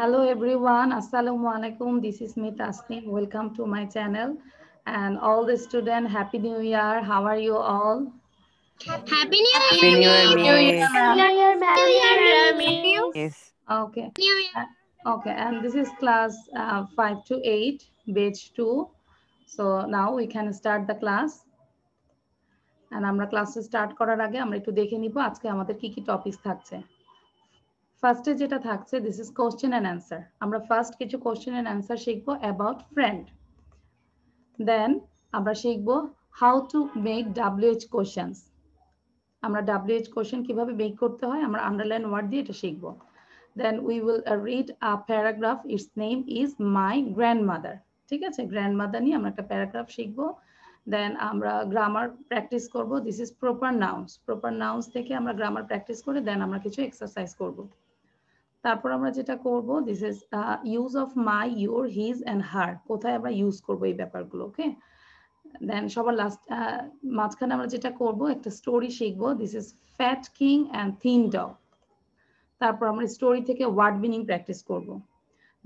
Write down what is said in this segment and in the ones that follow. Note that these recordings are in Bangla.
Hello everyone, Assalamu alaikum. This is me Tasneem. Welcome to my channel and all the students, Happy New Year. How are you all? Happy New Year. Happy New Year, New Year, New Year, New Year, Yes. Okay. New Year. Okay, and this is class uh, 5 to 8, page 2. So now we can start the class. And I'm going to start the class. দেখে নিব আজকে আমাদের কি কি টপিকস থাকছে ফার্স্টে যেটা থাকছে this is question and answer আমরা ফার্স্ট কিছু কোশ্চেন অ্যান্ড অ্যান্সার শিখবো অ্যাবাউট ফ্রেন্ড দেন আমরা শিখবো how to make WH questions আমরা ডাব্লিউএইচ কোশ্চেন কিভাবে মেক করতে হয় আমরা আন্ডারলাইন ওয়ার্ড দিয়ে এটা শিখবো then we will read a paragraph it's name is my grandmother ঠিক আছে গ্র্যান্ডমাদার নিয়ে আমরা একটা প্যারাগ্রাফ শিখবো দেন আমরা গ্রামার প্র্যাকটিস করব this is proper nouns proper nouns থেকে আমরা গ্রামার প্র্যাকটিস করে দেন আমরা কিছু এক্সারসাইজ করবো তারপর আমরা যেটা করব this is use of my your his and her কোথায় আমরা ইউজ করব এই ব্যাপারগুলো ওকে দেন সবার লাস্ট uh, মাঝখানে আমরা যেটা করব একটা স্টোরি শিখবো this is fat king and thin dog তারপর আমরা স্টোরি থেকে ওয়ার্ড মিনিং প্র্যাকটিস করব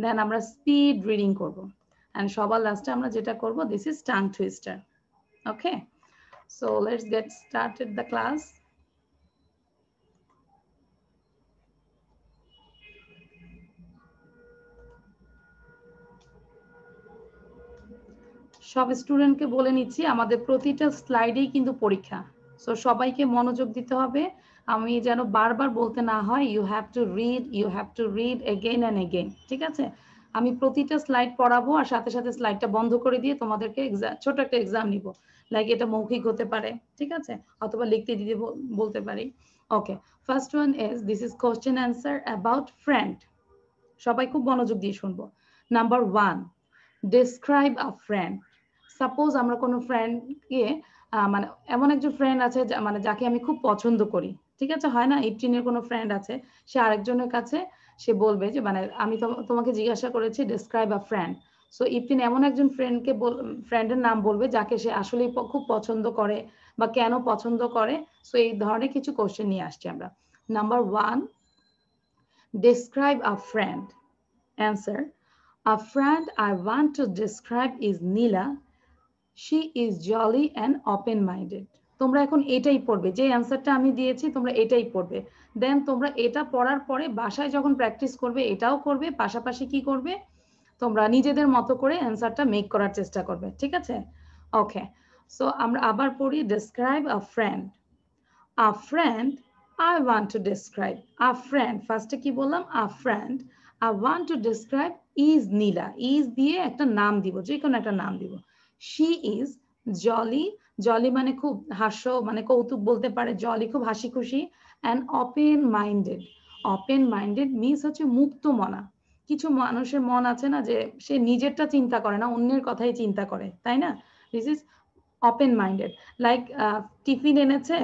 দেন আমরা স্পিড রিডিং করব অ্যান্ড সবার লাস্টে আমরা যেটা করব this is tongue twister okay so let's get started the class সব স্টুডেন্টকে বলে নিচ্ছি আমাদের প্রতিটা স্লাইডেই কিন্তু পরীক্ষা সো সবাইকে মনোযোগ দিতে হবে আমি যেন বারবার বলতে না হয় you have to read you have to read again and again ঠিক আছে আমি প্রতিটা স্লাইড পড়াবো আর সাথে সাথে স্লাইডটা বন্ধ করে দিয়ে তোমাদেরকে ছোট একটা এক্সাম নিব লাইক এটা মৌখিক হতে পারে ঠিক আছে অথবা লিখতে দিতে বলতে পারি okay first one is this is question answer about friend সবাই খুব মনোযোগ দিয়ে শুনবো number one describe a friend suppose আমরা কোনো ফ্রেন্ডকে মানে এমন একজন ফ্রেন্ড আছে মানে যাকে আমি খুব পছন্দ করি ঠিক আছে হয় না এইটিনের কোনো ফ্রেন্ড আছে সে আরেকজনের কাছে সে বলবে যে মানে আমি তোমাকে জিজ্ঞাসা করেছি ডিসক্রাইব আ ফ্রেন্ড সো ইফতিন এমন একজন ফ্রেন্ডকে ফ্রেন্ডের নাম বলবে যাকে সে আসলেই খুব পছন্দ করে বা কেন পছন্দ করে সো এই ধরনের কিছু কোশ্চেন নিয়ে আসছি আমরা number one describe a friend answer a friend I want to describe is Nila she is jolly and open minded তোমরা এখন এটাই পড়বে যে অ্যান্সারটা আমি দিয়েছি তোমরা এটাই পড়বে দেন তোমরা এটা পড়ার পরে বাসায় যখন প্র্যাকটিস করবে এটাও করবে পাশাপাশি কি করবে তোমরা নিজেদের মতো করে অ্যান্সারটা মেক করার চেষ্টা করবে ঠিক আছে ওকে সো আমরা আবার পড়ি describe a friend a friend I want to describe a friend ফার্স্টে কি বললাম a friend I want to describe is Nila is দিয়ে একটা নাম দিব যে কোনো একটা নাম দিব শি ইজ জলি জলি মানে খুব হাস্য মানে কৌতুক বলতে পারে জলি খুব হাসি খুশি and open minded open minded মিস হচ্ছে মুক্ত মনা কিছু মানুষের মন আছে না যে সে নিজেরটা চিন্তা করে না অন্যের কথাই চিন্তা করে তাই না this is open minded like tiffin এনেছে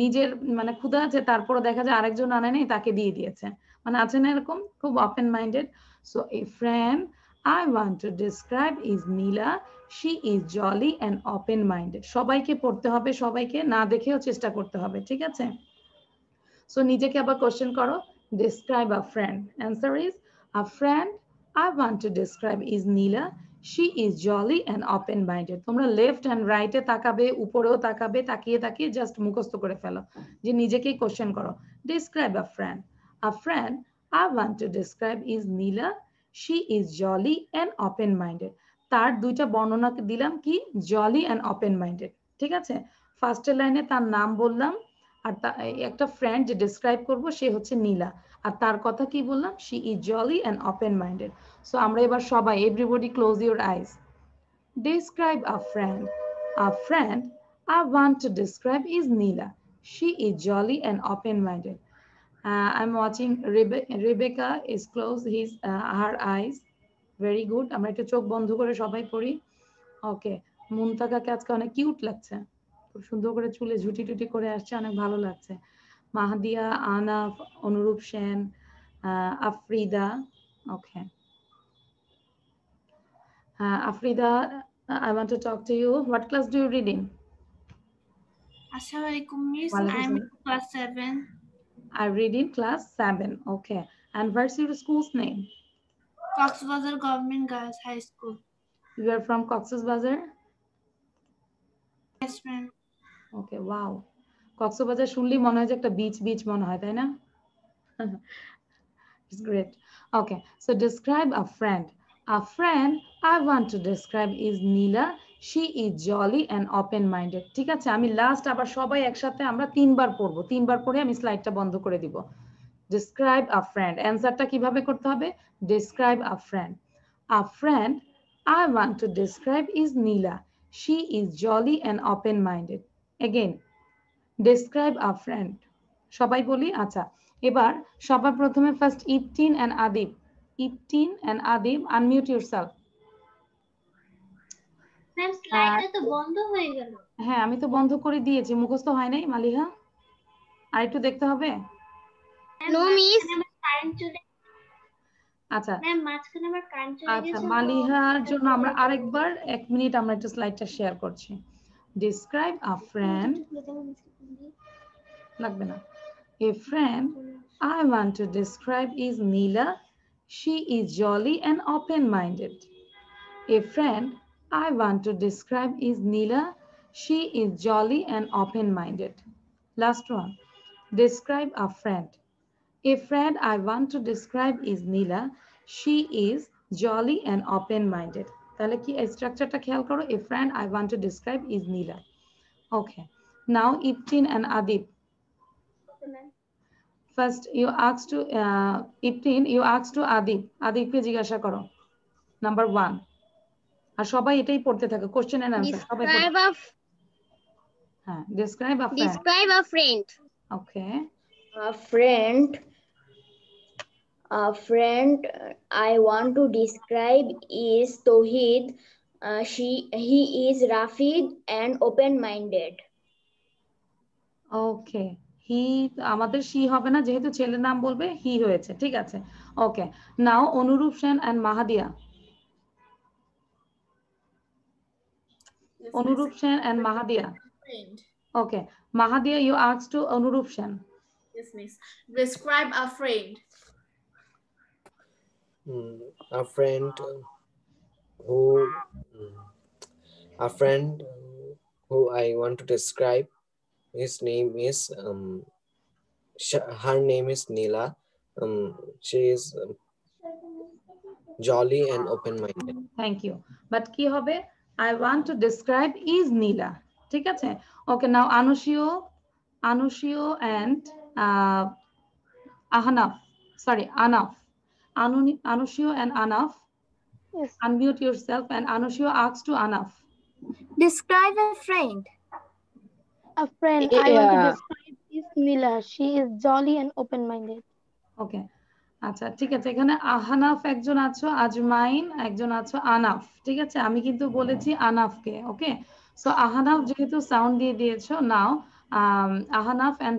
নিজের মানে ক্ষুধা আছে তারপরে দেখা যায় আরেকজন আনে নেই তাকে দিয়ে দিয়েছে মানে আছে না এরকম খুব open minded so a friend I want to describe is Mila. She is jolly and open minded. সবাইকে পড়তে হবে সবাইকে না দেখেও চেষ্টা করতে হবে ঠিক আছে সো নিজেকে আবার কোশ্চেন করো describe a friend. Answer is a friend I want to describe is Nila She is jolly and open minded. তোমরা লেফট অ্যান্ড রাইটে তাকাবে উপরেও তাকাবে তাকিয়ে তাকিয়ে জাস্ট মুখস্থ করে ফেলো যে নিজেকেই কোশ্চেন করো describe a friend. A friend I want to describe is Nila she is jolly and open minded তার দুইটা বর্ণনা দিলাম কি জলি অ্যান্ড ওপেন মাইন্ডেড ঠিক আছে ফার্স্ট লাইনে তার নাম বললাম আর একটা ফ্রেন্ড যে ডেসক্রাইব করব সে হচ্ছে নীলা আর তার কথা কি বললাম she is jolly and open minded so আমরা এবার সবাই everybody close your eyes describe a friend a friend I want to describe is Nila she is jolly and open minded Uh, I'm watching Rebe Rebecca is close his uh, her eyes. Very good. আমরা একটা চোখ বন্ধ করে সবাই পড়ি। ওকে মুনতাকাকে আজকে অনেক কিউট লাগছে। খুব chule juti চুলে ঝুটি টুটি করে আসছে অনেক Mahadia, লাগছে। মাহাদিয়া Shen, uh, Afrida. Okay. Uh, Afrida, I want to talk to you. What class do you read in? Assalamu alaikum, Miss. I'm in class seven. I read in class 7. Okay. And what's your school's name? Cox's Bazar Government Girls High School. You are from Cox's Bazar? Yes, ma'am. Okay, wow. Cox's Bazar শুনলি মনে হয় beach beach মনে It's great. Okay, so describe a friend. A friend I want to describe is Neela. She is jolly and open minded ঠিক আছে আমি লাস্ট আবার সবাই একসাথে আমরা তিনবার পড়বো তিনবার পড়ে আমি স্লাইডটা বন্ধ করে দিব ডিসক্রাইব আ ফ্রেন্ড অ্যান্সারটা কিভাবে করতে হবে describe a friend a friend I want to describe is Nila she is jolly and open minded again describe a friend সবাই বলি আচ্ছা এবার সবার প্রথমে first Iptin and Adib Iptin and Adib unmute yourself ma'am স্লাইডটা তো বন্ধ হয়ে গেল হ্যাঁ আমি তো বন্ধ করে দিয়েছি মুখস্থ হয় নাই মালিহা আর একটু দেখতে হবে নো মিস আচ্ছা ম্যাম মাঝখানে আমার কারেন্ট চলে আচ্ছা। আচ্ছা, গেছে আচ্ছা মালিহার জন্য আমরা আরেকবার মিনিট আমরা একটা স্লাইডটা শেয়ার করছি describe a friend লাগবে না she is jolly and open minded a friend I want to describe is Neela. She is jolly and open-minded. Last one. Describe a friend. A friend I want to describe is Neela. She is jolly and open-minded. তাহলে কি স্ট্রাকচারটা খেয়াল করো a friend I want to describe is Nila okay now ইপটিন অ্যান্ড আদিব ফার্স্ট ইউ আক্স টু ইপটিন ইউ আক্স টু আদিব আদিবকে জিজ্ঞাসা করো নাম্বার ওয়ান আর সবাই এটাই পড়তে থাকে কোশ্চেন এন্ড আনসার সবাই ডিসক্রাইব আ হ্যাঁ describe a describe a friend okay a friend a friend I want to describe is Tohid she he is Rafid and open minded okay he আমাদের শি হবে না যেহেতু ছেলের নাম বলবে হি হয়েছে ঠিক আছে okay now Anurup Sen and Mahadia Anurup Sen and Mahadia. Okay. Mahadia, you asked to Anurup Sen. Yes, miss. Describe a friend. Mm, a friend who, hmm, a friend who I want to describe. His name is, um, her name is Nila. Um, she is um, jolly and open-minded. Thank you. But ki hobe? I want to describe is Nila. ঠিক আছে? Okay, now Anushio, Anushio and uh, Ahanaf. Sorry, Anaf. Anushio and Anaf. Yes. Unmute yourself and Anushio asks to Anaf. Describe a friend. A friend yeah. I want to describe is Nila. She is jolly and open-minded. Okay. আচ্ছা ঠিক আছে এখানে আহানাফ একজন আছো আজমাইন একজন আছো আনাফ ঠিক আছে আমি কিন্তু বলেছি আনাফকে ওকে সো আহানাফ যেহেতু সাউন্ড দিয়ে দিয়েছো now Ahanaf and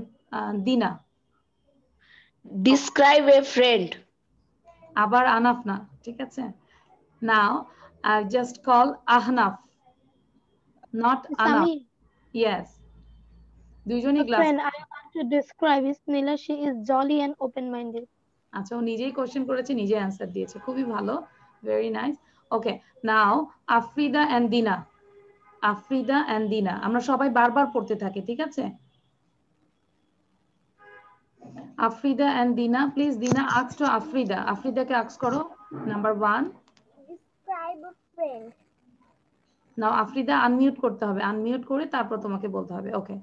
Dina describe a friend আবার আনাফ না ঠিক আছে now I just call Ahnaf not Anaf yes দুজনই glass I want to describe Isnila. She is jolly and open-minded. আচ্ছা ও নিজেই কোশ্চেন করেছে নিজে অ্যান্সার দিয়েছে খুবই ভালো very nice okay now Afrida and Dina Afrida and দিনা আমরা সবাই বারবার পড়তে থাকি ঠিক আছে আফ্রিদা অ্যান্ড দিনা প্লিজ দিনা আক্স টু আফ্রিদা আফ্রিদাকে আক্স করো number one now Afrida unmute করতে হবে আনমিউট করে তারপর তোমাকে বলতে হবে okay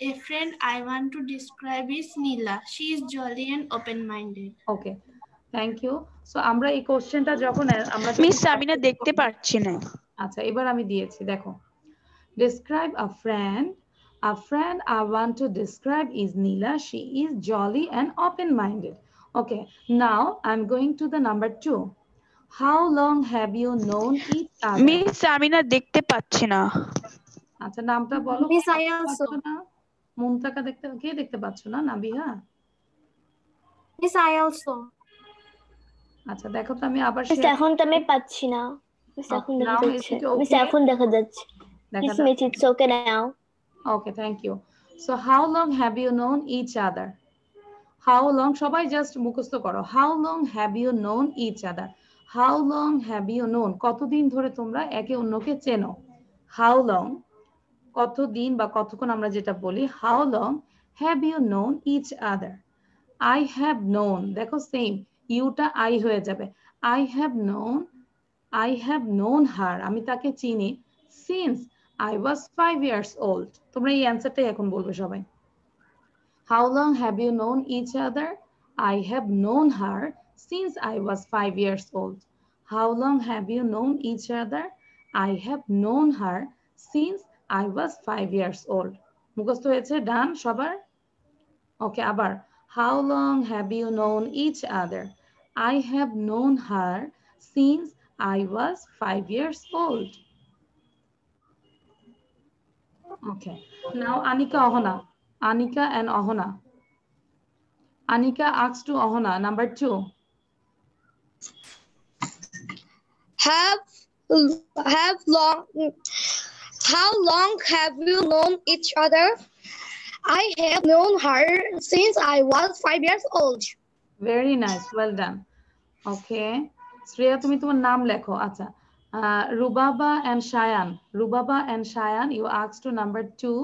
a friend I want to describe is Nila. She is jolly and open-minded. Okay. Thank you so আমরা এই কোশ্চেনটা যখন আমরা মিস সামিনা দেখতে পাচ্ছি না আচ্ছা এবার আমি দিয়েছি দেখো describe a friend a friend i want to describe is nila she is jolly and open minded okay now i'm going to the number 2 how long have you known each other miss Samina দেখতে পাচ্ছি না আচ্ছা নামটা বলো মিস আই অলসো মুমতাকা দেখতে কে দেখতে পাচ্ছ না নাবিহা মিস আই অলসো আচ্ছা দেখো তো আমি আবার মিস এখন তো আমি পাচ্ছি না মিস oh, এখন দেখা যাচ্ছে মিস এখন দেখা যাচ্ছে miss miss it's okay now okay thank you so how long have you known each other how long সবাই জাস্ট মুখস্থ করো how long have you known each other how long have you known কতদিন ধরে তোমরা একে অন্যকে চেনো হাউ লং কতদিন বা কতক্ষণ আমরা যেটা বলি how long have you known each other I have known দেখো সেম ইউটা আই হয়ে যাবে I have known I have known her আমি তাকে চিনি since I was five years old তোমরা এই অ্যান্সারটাই এখন বলবে সবাই how long have you known each other I have known her since I was five years old how long have you known each other I have known her since I was five years old. Mugosto eche dan shabar? Okay, abar. How long have you known each other? I have known her since I was five years old. Okay. Now Anika Ohona. Anika and Ohona. Anika asks to Ohona, number two. Have have long how long have you known each other? I have known her since I was five years old. Very nice. Well done. Okay. Shreya তুমি তোমার নাম লেখো Rubaba and Shayan. Rubaba and Shayan. You asked to number two.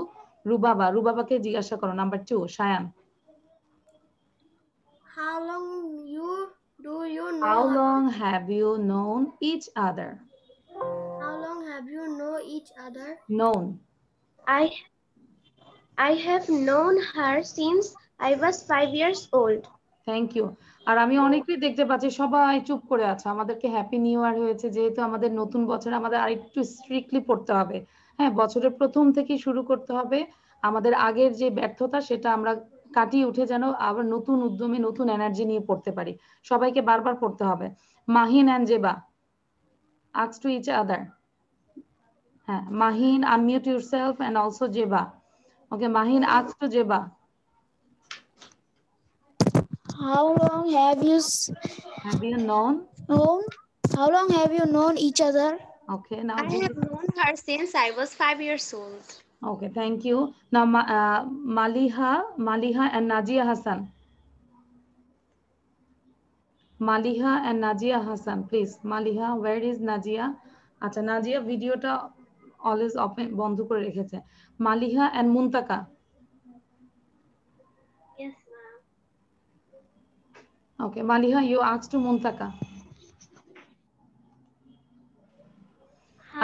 Rubaba. Rubaba, রুবাবাকে জিজ্ঞাসা করো Number two. Shayan. How long you do you know? How long have you known each other? have you know each other? Known. I, I have known her since I was five years old. Thank you আর আমি অনেকেই দেখতে পাচ্ছি সবাই চুপ করে আছে আমাদেরকে হ্যাপি নিউ ইয়ার হয়েছে যেহেতু আমাদের নতুন বছর আমাদের আরেকটু স্ট্রিক্টলি পড়তে হবে হ্যাঁ বছরের প্রথম থেকে শুরু করতে হবে আমাদের আগের যে ব্যর্থতা সেটা আমরা কাটিয়ে উঠে যেন আবার নতুন উদ্যমে নতুন এনার্জি নিয়ে পড়তে পারি সবাইকে বারবার পড়তে হবে মাহিন অ্যান্ড জেবা আক্স to each other Uh, Mahin, unmute yourself and also Jeba. Okay, Mahin, ask to Jeba. How long have you have you known? Known? How long have you known each other? Okay, now I have known her since I was five years old. Okay, thank you. Now, uh, Maliha, Maliha and Najia Hassan. Maliha and Najia Hassan, please. Maliha, where is Najia? Najia, video ta. Always open বন্ধ করে রেখেছে Maliha and Muntaka okay Maliha you ask to Muntaka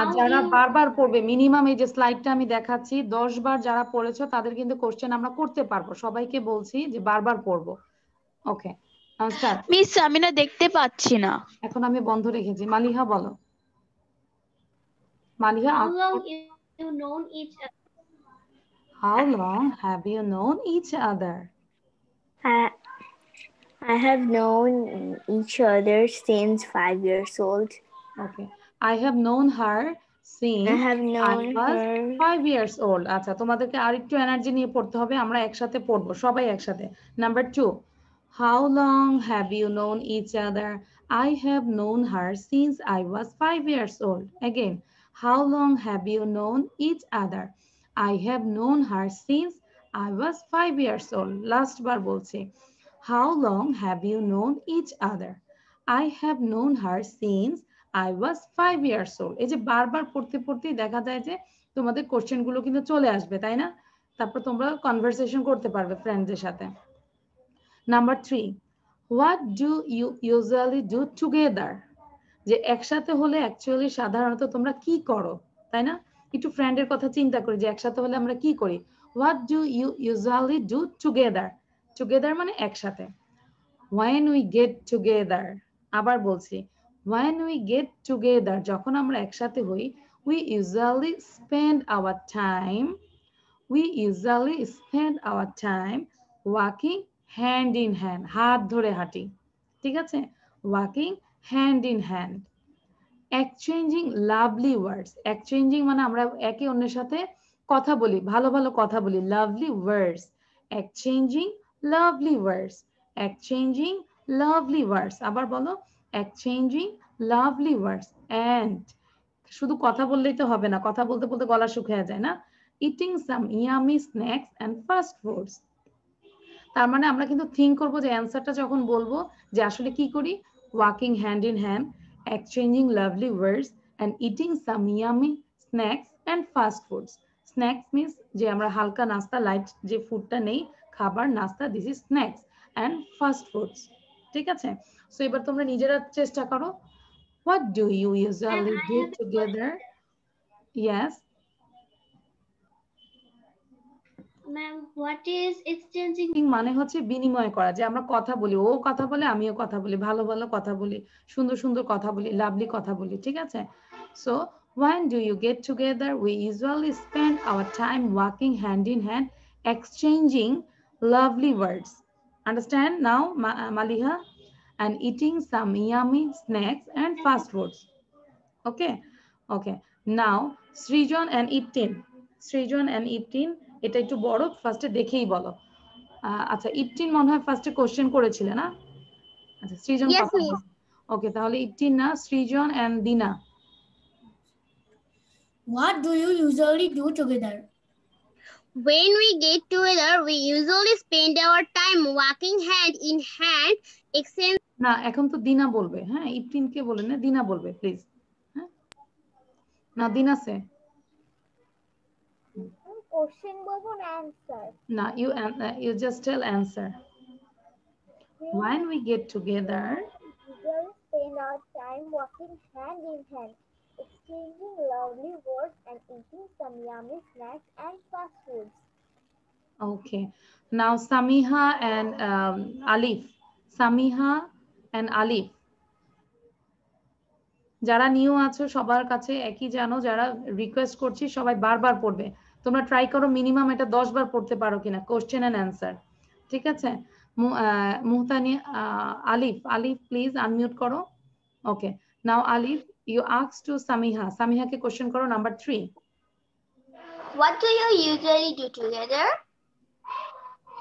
আর যারা বারবার পড়বে মিনিমাম এই যে স্লাইডটা আমি দেখাচ্ছি দশ বার যারা পড়েছো তাদের কিন্তু কোশ্চেন আমরা করতে পারবো সবাইকে বলছি যে বারবার পড়বো ওকে আচ্ছা মিস আমি না দেখতে পাচ্ছি না এখন আমি বন্ধ রেখেছি মালিহা বলো Malia, how long have you known each other? How long have you known each other? I, I have known each other since five years old. Okay. I have known her since I, have known I was her. five years old. আচ্ছা তোমাদেরকে আর একটু এনার্জি নিয়ে পড়তে হবে আমরা porbo. Shobai সবাই একসাথে number two How long have you known each other? I have known her since I was five years old. Again, How long have you known each other? I have known her since I was five years old. Last বার বলছে How long have you known each other? I have known her since I was five years old. এই যে বারবার পড়তে পড়তেই দেখা যায় যে তোমাদের কোশ্চেনগুলো কিন্তু চলে আসবে তাই না তারপর তোমরা কনভারসেশন করতে পারবে ফ্রেন্ডদের সাথে number three what do you usually do together যে একসাথে হলে অ্যাকচুয়ালি সাধারণত তোমরা কি করো তাই না একটু ফ্রেন্ডের কথা চিন্তা করি যে একসাথে হলে আমরা কি করি what do you usually do together together মানে একসাথে হোয়েন উই গেট টুগেদার আবার বলছি হোয়েন উই গেট টুগেদার যখন আমরা একসাথে হই we usually spend our time we usually spend our time walking hand in hand হাত ধরে হাঁটি ঠিক আছে walking hand in hand exchanging lovely words exchanging মানে আমরা একে অন্যের সাথে কথা বলি ভালো ভালো কথা বলি lovely words exchanging lovely words exchanging lovely words আবার বলো এক্সচেঞ্জিং লাভলি ওয়ার্ডস অ্যান্ড শুধু কথা বললেই তো হবে না কথা বলতে বলতে গলা শুকিয়ে যায় না eating some yummy snacks and fast foods তার মানে আমরা কিন্তু থিঙ্ক করবো যে অ্যান্সারটা যখন বলবো যে আসলে কি করি walking hand in hand, exchanging lovely words and eating some yummy snacks and fast foods. Snacks means je amra halka nasta light je food ta nei khabar nasta this is snacks and fast foods. ঠিক আছে সো এবার তোমরা নিজেরা চেষ্টা করো what do you usually do together yes ma'am what is exchanging মানে হচ্ছে বিনিময় করা যে আমরা কথা বলি ও কথা বলে আমিও কথা বলি ভালো ভালো কথা বলি সুন্দর সুন্দর কথা বলি লাভলি কথা বলি ঠিক আছে so when do you get together we usually spend our time walking hand in hand exchanging lovely words understand now Ma maliha and eating some yummy snacks and fast foods okay okay now srijan and iptin srijan and iptin এটা একটু বড় ফার্স্টে দেখেই বলো আচ্ছা ইপটিন মনে হয় ফার্স্টে কোশ্চেন করেছিলে না আচ্ছা সৃজন ওকে তাহলে ইপটিন না Srijan and Dina What do you usually do together? When we get together, we usually spend our time walking hand in hand, exchange না এখন তো দিনা বলবে হ্যাঁ ইপটিনকে বলে না দিনা বলবে প্লিজ হ্যাঁ না দিনা সে কোশ্চেন বলবো না অ্যানসার না you you just tell answer when we get together we will spend our time walking hand in hand exchanging lovely words and eating some yummy snacks and fast foods okay now samiha and um, alif samiha and alif যারা নিউ আছো সবার কাছে একই জানো যারা রিকোয়েস্ট করছি সবাই বারবার পড়বে তোমরা ট্রাই করো মিনিমাম এটা দশ বার পড়তে পারো কিনা কোশ্চেন অ্যান্ড অ্যান্সার ঠিক আছে মুহতানি আলিফ আলিফ প্লিজ আনমিউট করো okay now Alif you ask to Samiha সামিহাকে কোশ্চেন করো number three What do you usually do together?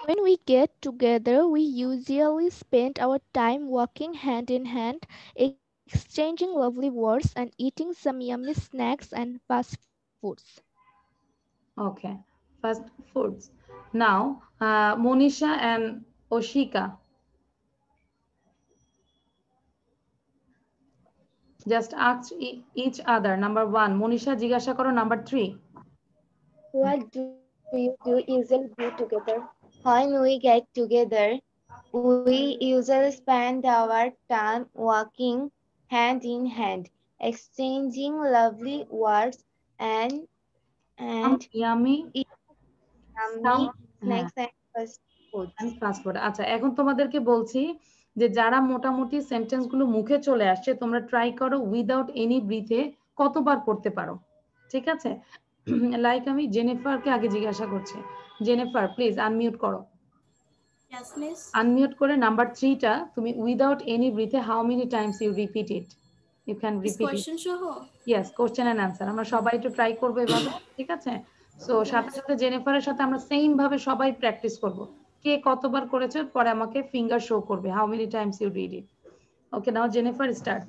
When we get together, we usually spend our time walking hand in hand, exchanging lovely words and eating some yummy snacks and fast foods. Okay, fast foods. Now, uh, Monisha and Oshika. Just ask each other. Number one, Monisha jigasha koro. Number three. What do you do usually do together? When we get together, we usually spend our time walking hand in hand, exchanging lovely words and and yummy snacks and fast food and fast food আচ্ছা এখন তোমাদেরকে বলছি যে যারা মোটামুটি সেন্টেন্স গুলো মুখে চলে আসছে তোমরা ট্রাই করো উইদাউট এনি ব্রিথে কতবার পড়তে পারো ঠিক আছে লাইক আমি জেনিফারকে আগে জিজ্ঞাসা করছি জেনিফার প্লিজ আনমিউট করো আনমিউট করে নাম্বার থ্রিটা তুমি without any breathe how many times you repeat it you can repeat yes question and answer আমরা সবাই একটু ট্রাই করবো এভাবে ঠিক আছে সো সাথে সাথে জেনিফারের সাথে আমরা সেম ভাবে সবাই প্র্যাকটিস করব কে কতবার করেছে পরে আমাকে ফিঙ্গার শো করবে how many times you did it okay now Jennifer start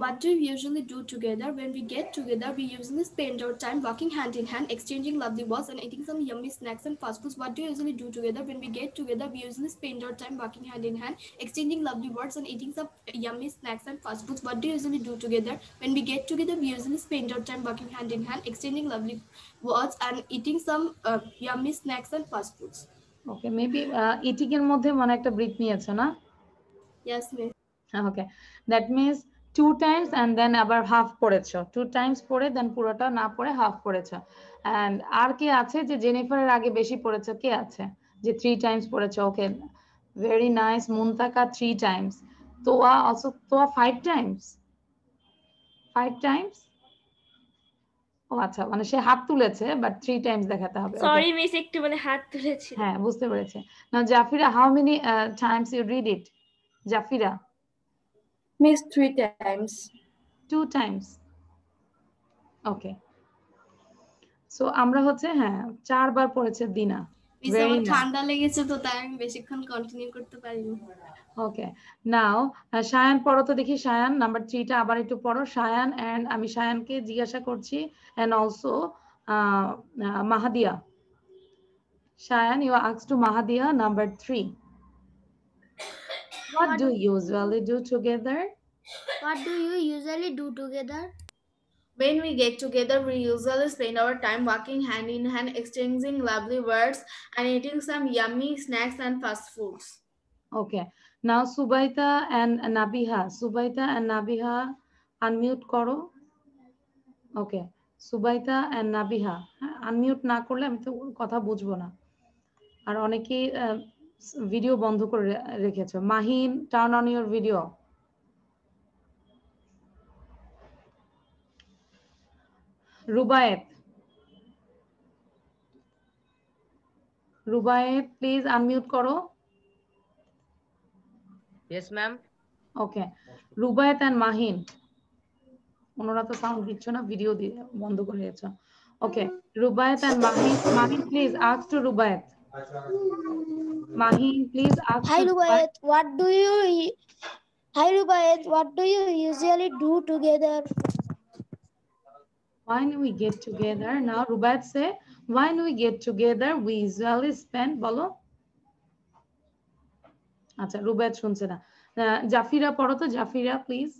what do we usually do together when we get together we usually spend our time walking hand in hand exchanging lovely words and eating some yummy snacks and fast foods what do you usually do together when we get together we usually spend our time walking hand in hand exchanging lovely words and eating some yummy snacks and fast foods what do you usually do together when we get together we usually spend our time walking hand in hand exchanging lovely words and eating some uh, yummy snacks and fast foods okay maybe uh, eating এর মধ্যে মানে একটা ব্রিট নিয়েছো na. yes ma'am. okay that means two times and then আবার হাফ পড়েছো টু টাইমস পড়ে দেন পুরোটা না পড়ে হাফ পড়েছো অ্যান্ড আর কে আছে যে জেনিফারের আগে বেশি পড়েছো কে আছে যে থ্রি টাইমস পড়েছো okay very nice Muntaka three times Toa also Toa five times five times ও আচ্ছা মানে সে হাত তুলেছে বাট থ্রি টাইমস দেখাতে হবে সরি মিস একটু মানে হাত তুলেছি হ্যাঁ বুঝতে পেরেছি না Zafira how many times you read it Zafira Miss, three times. Two times. Okay. So আমরা হচ্ছে হ্যাঁ চারবার পড়েছে দিনা ঠান্ডা লেগেছে তো তাই আমি বেশিক্ষণ কন্টিনিউ করতে পারিনি ওকে নাও সায়ান পড়ো তো দেখি সায়ান নাম্বার থ্রিটা আবার একটু পড়ো সায়ান অ্যান্ড আমি সায়ানকে জিজ্ঞাসা করছি and also Mahadia Sayan you আক্স to Mahadia number three What do you usually do together? what do you usually do together? When we get together, we usually spend our time walking hand in hand, exchanging lovely words, and eating some yummy snacks and fast foods. Okay. Now Subaita and Nabiha. Subaita and Nabiha, unmute koro. Okay. Subaita and Nabihah, unmute unmute না করলে আমি to কথা বুঝবো না ভিডিও বন্ধ করে রেখেছো Mahim turn on your video Rubayet Rubayet please unmute করো yes ma'am okay Rubayet and Mahin ওনারা তো সাউন্ড দিচ্ছ না ভিডিও দিয়ে বন্ধ করে দিয়েছ okay Rubayet and Mahin Mahin please ask to Rubayet Mahi, please ask. Hi, Rubayat. What do you? Hi, Rubayat. What do you usually do together? When we get together, now Rubayat say, when we get together, we usually spend. বলো আচ্ছা রুবায়াত শুনছে না জাফিরা পড়ো তো Zafira please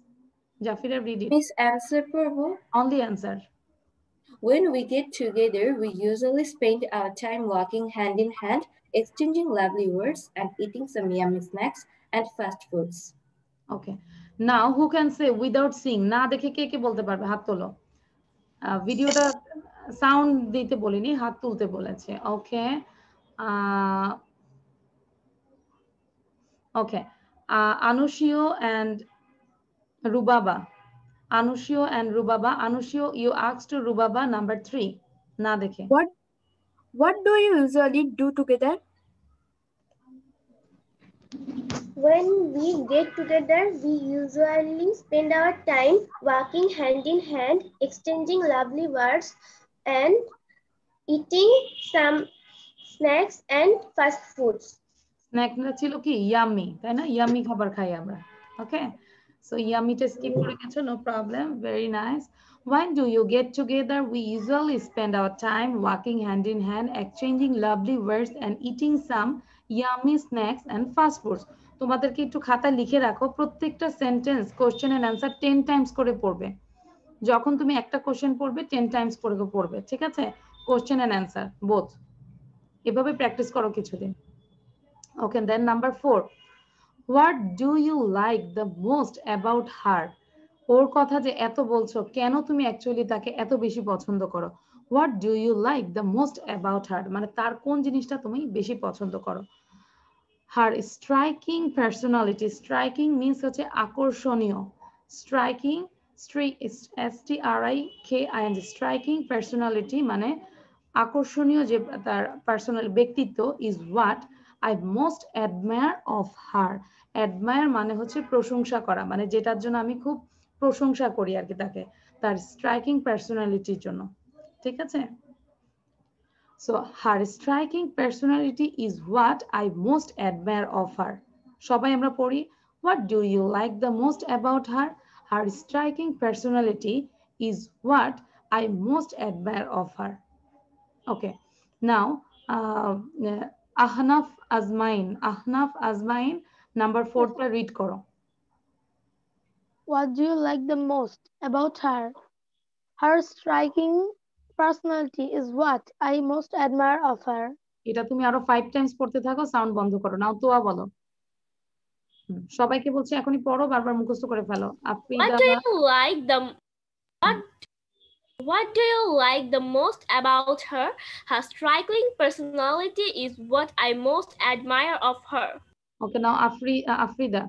Zafira read it miss answer পড়বো Only answer. When we get together, we usually spend our time walking hand in hand, exchanging lovely words and eating some yummy snacks and fast foods. Okay. Now, who can say without seeing? না দেখে কে কে বলতে পারবে হাত তোলো ভিডিওটা সাউন্ড দিতে বলিনি হাত Okay. বলেছে ওকে ওকে আনুশিও Anushio and Rubaba. Anushio, you asked to Rubaba number three. Na dekhe. What What do you usually do together? When we get together, we usually spend our time walking hand in hand, exchanging lovely words, and eating some snacks and fast foods. Snack ছিল কি yummy তাই na yummy খাবার খাই আমরা okay So yummy to skip for gecho, no problem. Very nice. When do you get together? We usually spend our time walking hand in hand, exchanging lovely words and eating some yummy snacks and fast foods. তোমাদেরকে একটু খাতা লিখে রাখো প্রত্যেকটা sentence question and answer ten times করে পড়বে যখন তুমি একটা কোশ্চেন পড়বে টেন টাইমস করে পড়বে ঠিক আছে কোশ্চেন এন্ড অ্যান্সার বোথ এভাবে প্র্যাকটিস করো কিছুদিন okay then number four what do you like the most about her ওর কথা যে এত বলছো কেন তুমি অ্যাকচুয়ালি তাকে এত বেশি পছন্দ করো what do you like the most about her মানে তার কোন জিনিসটা তুমি বেশি পছন্দ করো her striking personality striking means হচ্ছে আকর্ষণীয় striking S T R I I striking personality মানে আকর্ষণীয় যে তার পার্সোনাল ব্যক্তিত্ব is what I most admire of her admire মানে হচ্ছে প্রশংসা করা মানে যেটার জন্য আমি খুব প্রশংসা করি আর কি তাকে তার স্ট্রাইকিং পার্সোনালিটির জন্য ঠিক আছে so her striking personality is what I most admire of her সবাই আমরা পড়ি what do you like the most about her her striking personality is what I most admire of her okay now Ahnaf Azmain Ahnaf আজমাইন নাম্বার ফোরটা রিড করো What do you like the most about her? Her striking personality is what I most admire of her. এটা তুমি আরো ফাইভ টাইমস পড়তে থাকো সাউন্ড বন্ধ করো নাও তোয়া বলো সবাইকে বলছি এখনই পড়ো বারবার মুখস্থ করে ফেলো আপনি What do you like the What What do you like the most about her? Her striking personality is what I most admire of her. Okay, now Afri uh, Afrida.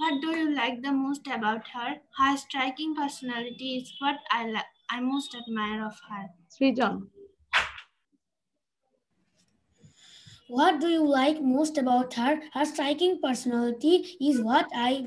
What do you like the most about her? Her striking personality is what I, I most admire of her. Srijan. What do you like most about her? Her striking personality is what I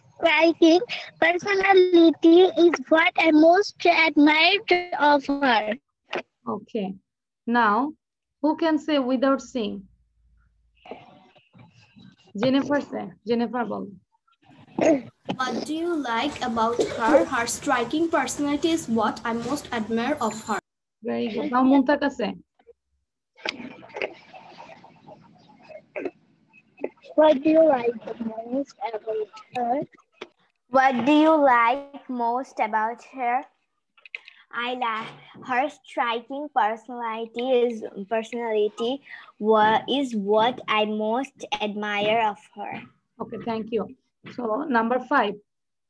striking personality is what I most admired of her. Okay. Now, who can say without seeing? Jennifer say. Jennifer Ball. What do you like about her? Her striking personality is what I most admire of her. Very good. Now, Muntaka say. What do you like the most about her? What do you like most about her? I like her striking personality is personality what is what I most admire of her. Okay, thank you. So number five,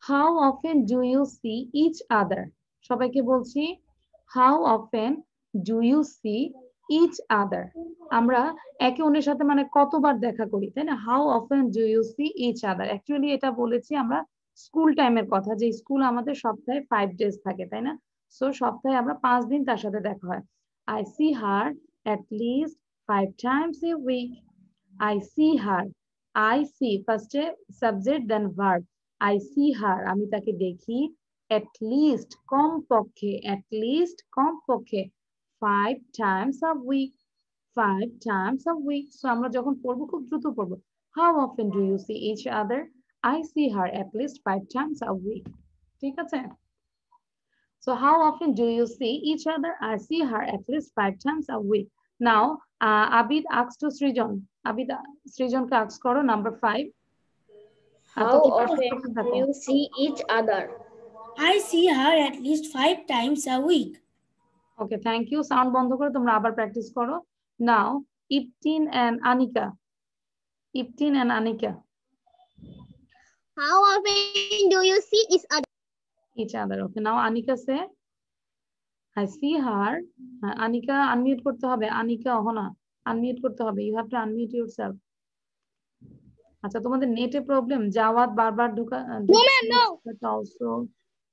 how often do you see each other? সবাইকে বলছি how often do you see each other? আমরা একে অন্যের সাথে মানে কতবার দেখা করি তাই না how often do you see each other? Actually এটা বলেছি আমরা স্কুল টাইমের কথা যে স্কুল আমাদের সপ্তাহে ফাইভ ডেজ থাকে তাই না সো সপ্তাহে আমরা পাঁচ দিন তার সাথে দেখা হয় I see her at least five times a week I see her I see ফার্স্টে subject then verb I see her আমি তাকে দেখি অ্যাট লিস্ট কম পক্ষে অ্যাট লিস্ট কম পক্ষে five times a week five times a week so আমরা যখন পড়বো খুব দ্রুত পড়বো how often do you see each other I see her at least five times a week. ঠিক আছে? So how often do you see each other? I see her at least five times a week. Now, uh, Abid asks to Srijan. Abid, Srijan ka ask koro number five. How often do you see each other? I see her at least five times a week. Okay, thank you. Sound বন্ধ koro, তোমরা আবার practice koro. Now, Iptin and Anika. Iptin and Anika. How often do you see each other? Each other. Okay. Now Anika say, I see her. Anika unmute করতে হবে। Anika hona unmute করতে হবে। You have to unmute yourself. আচ্ছা তোমাদের নেটে প্রবলেম জাওয়াত বারবার ঢোকা no ma'am no but also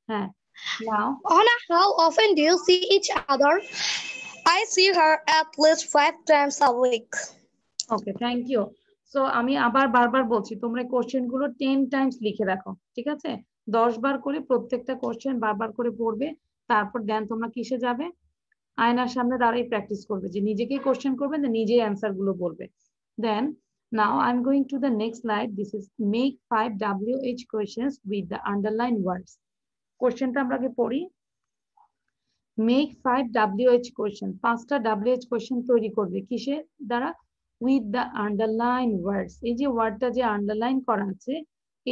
হ্যাঁ now Ona how often do you see each other I see her at least five times a week. Okay, thank you. So আমি আবার বারবার বলছি তোমরা কোশ্চেন গুলো টেন টাইমস লিখে রাখো ঠিক আছে দশ বার করে প্রত্যেকটা কোশ্চেন বারবার করে পড়বে তারপর দেন তোমরা কিসে যাবে আয়নার সামনে দাঁড়াই প্র্যাকটিস করবে যে নিজেকে কোশ্চেন করবে নিজেই অ্যান্সার গুলো বলবে then now I am going to the next light this is make five W H question with the underline words কোশ্চেনটা আমরা আগে পড়ি make five W H question পাঁচটা ডাব্লিউ এইচ কোয়েশ্চেন তৈরি করবে কিসের দ্বারা উইথ দ্য আন্ডারলাইন ওয়ার্ডস এই যে ওয়ার্ডটা যে আন্ডারলাইন করা আছে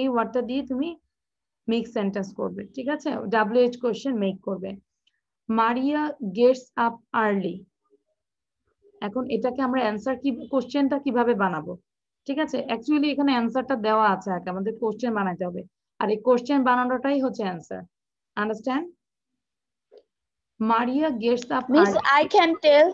এই ওয়ার্ডটা দিয়ে তুমি মেক সেন্টেন্স করবে ঠিক আছে ডাব্লিউ এইচ কোশ্চেন মেক করবে মারিয়া গেটস আপ আর্লি এখন এটাকে আমরা অ্যান্সার কি কোশ্চেনটা কিভাবে বানাবো ঠিক আছে অ্যাকচুয়ালি এখানে অ্যান্সারটা দেওয়া আছে আগে আমাদের কোশ্চেন বানাতে হবে আর এই কোশ্চেন বানানোটাই হচ্ছে answer understand Maria gets up miss I can tell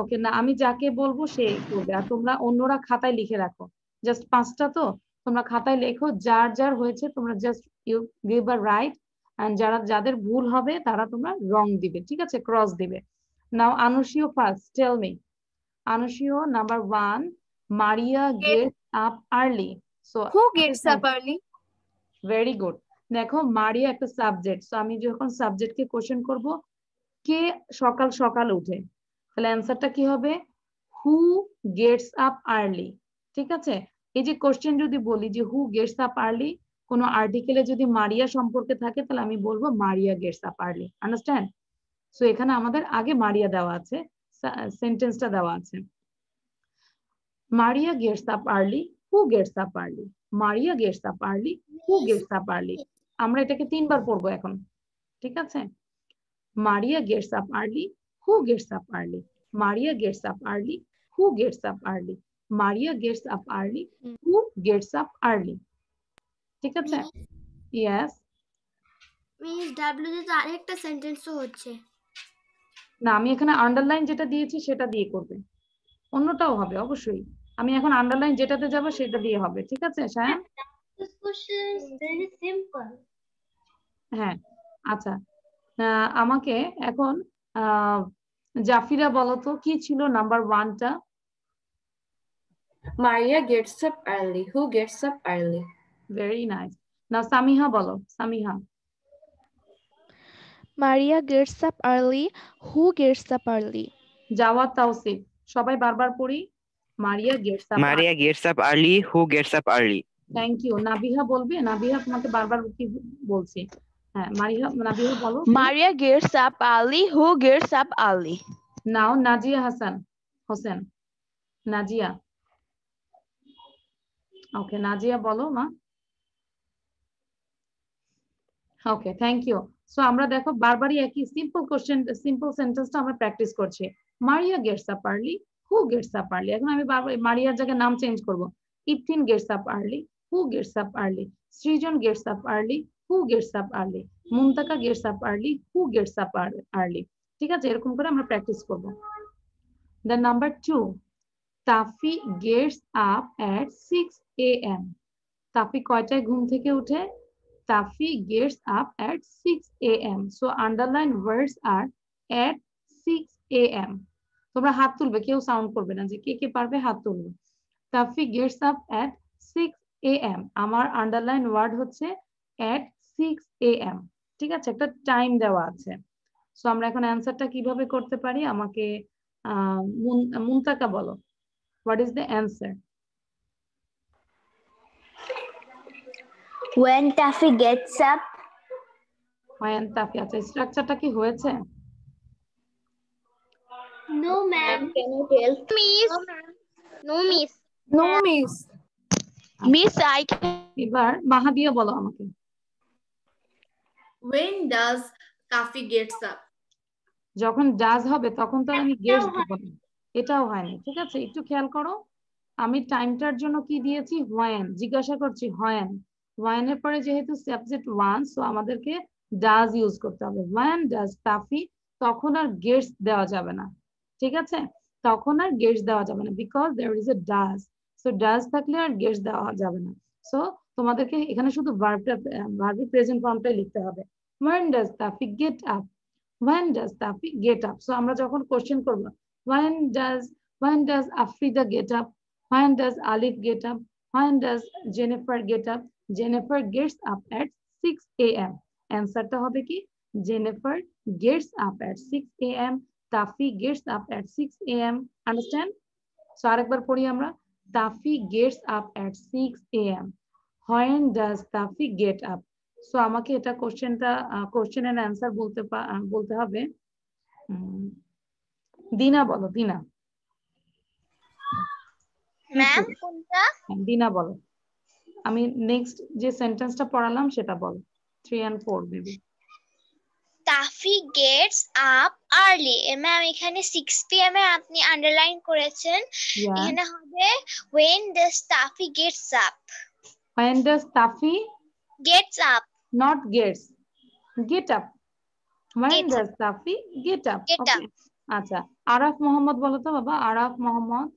okay না আমি যাকে বলবো সে করবে আর তোমরা অন্যরা খাতায় লিখে রাখো জাস্ট পাঁচটা তো তোমরা খাতায় লেখো যার যার হয়েছে তোমরা just you give a right and যারা যাদের ভুল হবে তারা তোমরা রং দিবে ঠিক আছে ক্রস দিবে now Anushio first tell me Anushio number one Maria get up early so who gets up early very good দেখো মারিয়া একটা সাবজেক্ট সো আমি যখন সাবজেক্টকে কোশ্চেন করব কে সকাল সকাল উঠে তাহলে অ্যান্সারটা কি হবে হু গেটস আপ আর্লি ঠিক আছে এই যে কোশ্চেন যদি বলি যে হু গেটস আপ আর্লি কোনো আর্টিকেলে যদি মারিয়া সম্পর্কে থাকে তাহলে আমি বলবো Maria gets up early understand so এখানে আমাদের আগে মারিয়া দেওয়া আছে সেন্টেন্সটা দেওয়া আছে Maria gets up early who gets up early Maria gets up early who gets up early আমরা এটাকে তিনবার পড়বো এখন ঠিক আছে Maria gets up early Who gets up early? Maria gets up early. Who gets up early? Maria gets up early. Hmm. Who gets up early? ঠিক আছে ইয়েস মিস ডাব্লিউ তে আরেকটা সেন্টেন্সও হচ্ছে না আমি এখানে আন্ডারলাইন যেটা দিয়েছি সেটা দিয়ে করবে অন্যটাও হবে অবশ্যই আমি এখন আন্ডারলাইন যেটাতে যাব সেটা দিয়ে হবে ঠিক আছে সায়ান হ্যাঁ, হ্যাঁ আচ্ছা আমাকে এখন জাফিরা বলতো কি ছিল নাম্বার ওয়ানটা Maria gets up early who gets up early very nice now Samiha বলো Samiha Maria gets up early who gets up early Jawat Tawsif সবাই বারবার পড়ি Maria gets up Maria gets up early who gets up early thank you Nabiha বলবে নাবিহা তোমাকে বারবার কি বলছি Maria gets up early. Who gets up early? Now Najia Hassan. Hossein. Najia. Okay, Najia bolo ma. Okay, thank you. So আমরা দেখো বারবারই একই সিম্পল কোশ্চেন সিম্পল সেন্টেন্সটা আমরা প্র্যাকটিস করছি Maria gets up early who gets up early এখন আমি বারবার মারিয়ার জায়গায় নাম চেঞ্জ করব Ethan gets up early who gets up early Srijan gets up early who gets up early Muntaka gets up early who gets up early ঠিক আছে এরকম করে আমরা প্র্যাকটিস করব the number two Tafi gets up at six A M Tafi কয়টায় ঘুম থেকে উঠে Tafi gets up at six A M so underline words are at six A M তোমরা হাত তুলবে কেউ সাউন্ড করবে না যে কে কে পারবে হাত তুলবে Tafi gets up at six A M আমার আন্ডারলাইন ওয়ার্ড হচ্ছে এট সিক্স এ এম ঠিক আছে একটা টাইম দেওয়া আছে সো আমরা এখন অ্যান্সারটা কিভাবে করতে পারি আমাকে মুনতাকা বলো what is the answer when taffy gets up when tafi আচ্ছা স্ট্রাকচারটা কি হয়েছে no ma'am can you tell miss no miss no miss আচ্ছা। miss i এবার মাহাদিয়া বলো আমাকে when does কাফি gets up যখন ডাজ হবে তখন তো আমি গেস দেব এটাও হয়নি ঠিক আছে একটু খেয়াল করো আমি টাইমটার জন্য কি দিয়েছি হোয়েন জিজ্ঞাসা করছি হোয়েন হোয়েনের পরে যেহেতু সাবজেক্ট ওয়ান সো আমাদেরকে ডাজ ইউজ করতে হবে হোয়েন ডাজ কাফি তখন আর গেটস দেওয়া যাবে না ঠিক আছে তখন আর গেটস দেওয়া যাবে না because there is a does so does থাকলে আর গেটস দেওয়া যাবে না সো তোমাদেরকে এখানে শুধু ভার্বটা ভার্বের প্রেজেন্ট ফর্মটাই লিখতে হবে when does Tafi get up when does Tafi get up so আমরা যখন কোশ্চেন করব when does when does Afrida get up when does Alif get up when does Jennifer get up Jennifer gets up at 6 am অ্যানসারটা হবে কি Jennifer gets up at 6 am Tafi gets up at 6 am understand so আরেকবার পড়ি আমরা Tafi gets up at 6 am when does Tafi get up so আমাকে এটা কোশ্চেনটা কোশ্চেন এর অ্যান্সার বলতে বলতে হবে দিনা বলো দিনা ম্যাম কোনটা হ্যাঁ, দিনা বলো আমি নেক্সট যে সেন্টেন্সটা পড়ালাম সেটা বলো 3 এন্ড 4 দেবে Tafi gets up early ma'am এখানে 6 পিএম এ আপনি আন্ডারলাইন করেছেন এখানে হবে when does tafi gets up When does Tafi? Gets up. Not gets. Get up. When get does up. Tafi get up? Get okay. up. আচ্ছা আরাফ মোহাম্মদ বলো তো বাবা আরাফ মোহাম্মদ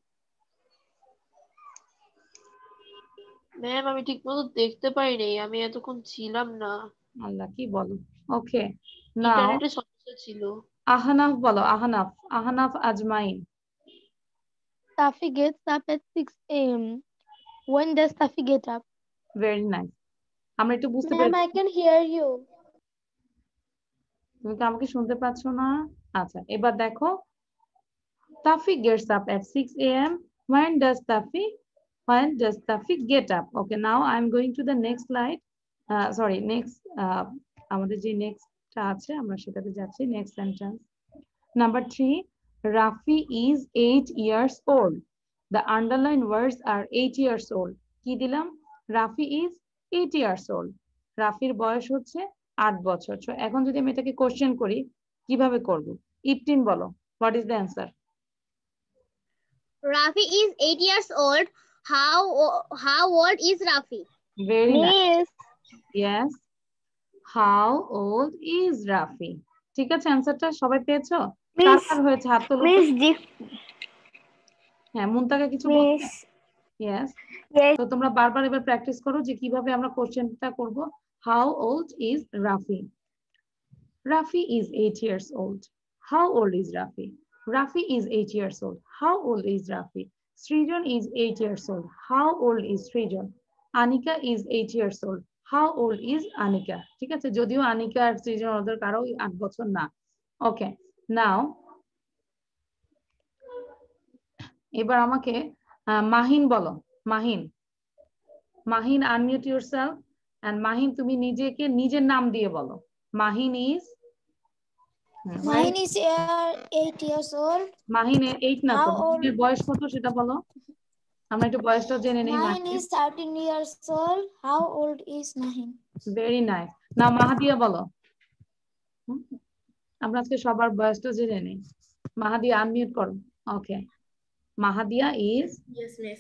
ম্যাম আমি ঠিক মতো দেখতে পাইনি আমি এতক্ষণ ছিলাম না আল্লাহ কি বলো ওকে না সমস্যা ছিল আহনাফ বলো আহনাফ আহনাফ আজমাইন Tafi gets up at 6 a.m. When does Tafi get up? Very nice আমরা একটু বুঝতে পারি আই ক্যান হিয়ার ইউ তুমি কি আমাকে শুনতে পাচ্ছ না আচ্ছা এবার দেখো Tafi gets up at 6 a.m. When does Tafi when does Tafi get up? Okay, now I'm going to the next slide. Uh, sorry, next uh, আমাদের যে নেক্সটটা আছে আমরা সেটাতে যাচ্ছি next sentence number 3 Rafi is 8 years old the underline words are 8 years old কি দিলাম Rafi is eight years old রাফির বয়স হচ্ছে আট বছর এখন যদি আমি এটাকে কোশ্চেন করি কিভাবে করব ইপটিন বলো what is the answer Rafi is eight years old how how old is Rafi very nice yes how old is Rafi ঠিক আছে অ্যান্সারটা সবাই পেয়েছো কার কার হয়েছে হাত তুলো হ্যাঁ মুনতাকা কিছু মিস ইয়েস তো তোমরা বারবার এবার প্র্যাকটিস করো যে কিভাবে আমরা কোশ্চেনটা করব how old is Rafi Rafi is eight years old how old is Rafi Rafi is 8 years old how old is Rafi Srijan is 8 years old how old is Srijan Anika is eight years old how old is Anika ঠিক আছে যদিও আনিকা আর সৃজন ওদের কারো আট বছর না ওকে নাও এবার আমাকে মাহিন বলো Mahin Mahin unmute yourself and Mahin তুমি নিজেকে নিজের নাম দিয়ে বলো Mahin is Mahin is 8 years old Mahin 8 না তো বয়স কত সেটা বলো আমরা একটু বয়সটা জেনে নেই Mahin is 13 years old how old is Mahin very nice না মাহাদিয়া বলো আমরা আজকে সবার বয়সটা জেনে নেই মাহাদি আনমিউট করো ওকে Mahadia is? Yes, miss.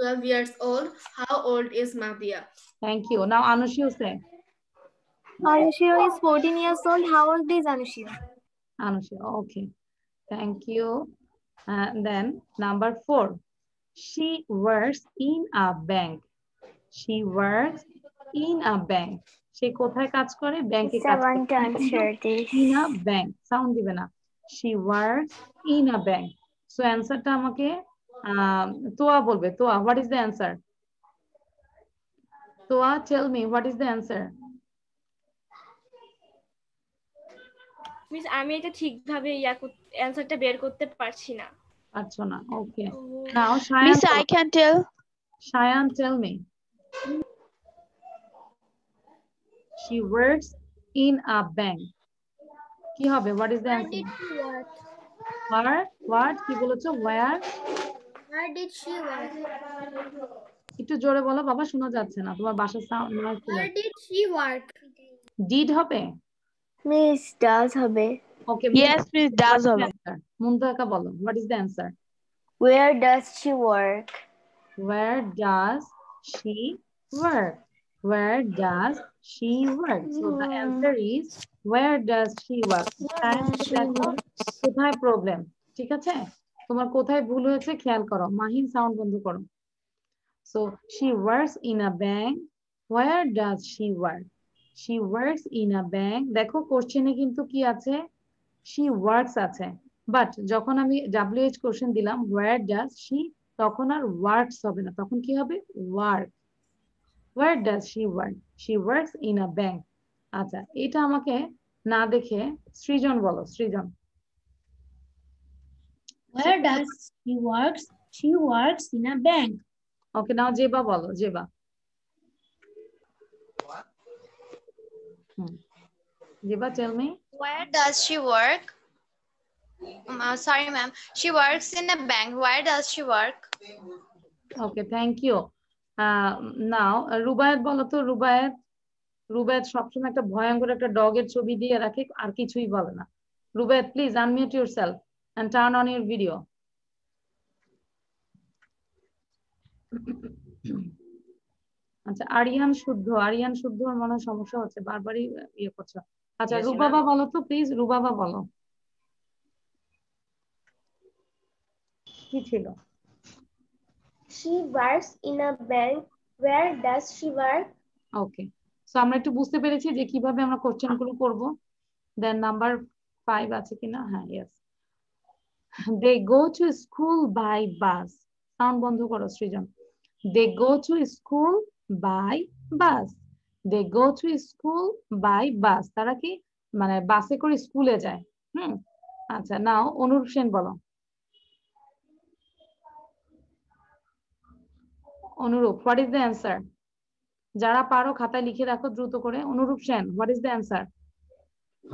12 years old. How old is Mahadia? Thank you. Now, Anushu say. Anushu is 14 years old. How old is Anushu? Anushu, okay. Thank you. And then number four. She works in a bank. She works in a bank. She কোথায় কাজ করে bank কাজ করে In a bank. সাউন্ড দিবে না she works in a bank. So অ্যান্সারটা আমাকে তোয়া বলবে তোয়া what is the answer Toya tell me what is the answer miss আমি এটা ঠিকভাবে ইয়া অ্যানসারটা বের করতে পারছি না পারছো না okay now Shayan miss I can tell Shayan tell me she works in a bank কি হবে what is the Where? What? কি বলেছো? Where? Where did she work? একটু জোরে বলো বাবা শোনা যাচ্ছে না তোমার বাসার sound noise Where did she work? Did হবে? Miss does হবে। Okay. Yes, Miss does হবে। মুন্তাকা বলো what is the answer? Where does she work? Where does she work? Where does she work? So the answer is where does she work? কোথায় প্রবলেম ঠিক আছে তোমার কোথায় ভুল হয়েছে খেয়াল করো মাহিন সাউন্ড বন্ধ করো so she works in a bank where does she work she works in a bank দেখো কোশ্চেনে কিন্তু কি আছে she works আছে বাট যখন আমি ডাব্লিউএইচ কোশ্চেন দিলাম where does she তখন আর ওয়ার্কস হবে না তখন কি হবে work Where does she work? She works in a bank. আচ্ছা এটা আমাকে না দেখে সৃজন বলো সৃজন Where does she works? She works in a bank. Okay, now Jeba bolo Jeba. Hmm. Jeba, tell me. Where does she work? Uh, sorry, ma'am. She works in a bank. Where does she work? Okay, thank you. নাও রুবায়াত বলতো তো রুবায়াত সবসময় একটা ভয়ঙ্কর একটা ডগের ছবি দিয়ে রাখে আর কিছুই বলে না Rubayat please unmute yourself and turn on your video আচ্ছা আরিয়ান শুদ্ধ আরিয়ান শুদ্ধ মনে সমস্যা হচ্ছে বারবারই ইয়ে করছো আচ্ছা রুবাবা বলো তো প্লিজ রুবাবা বলো কি ছিল she works in a bank where does she work okay so আমরা একটু বুঝতে পেরেছি যে কিভাবে আমরা কোশ্চেন গুলো করব দেন নাম্বার 5 আছে কিনা হ্যাঁ yes they go to school by bus sound বন্ধ করো Srijan they go to school by bus they go to school by bus তারা কি মানে বাসে করে স্কুলে যায় হুম আচ্ছা নাও অনুর সেন বলো অনুরূপ হোয়াট ইজ দ্য অ্যান্সার যারা পারো খাতায় লিখে রাখো দ্রুত করে Anurup Sen what is the answer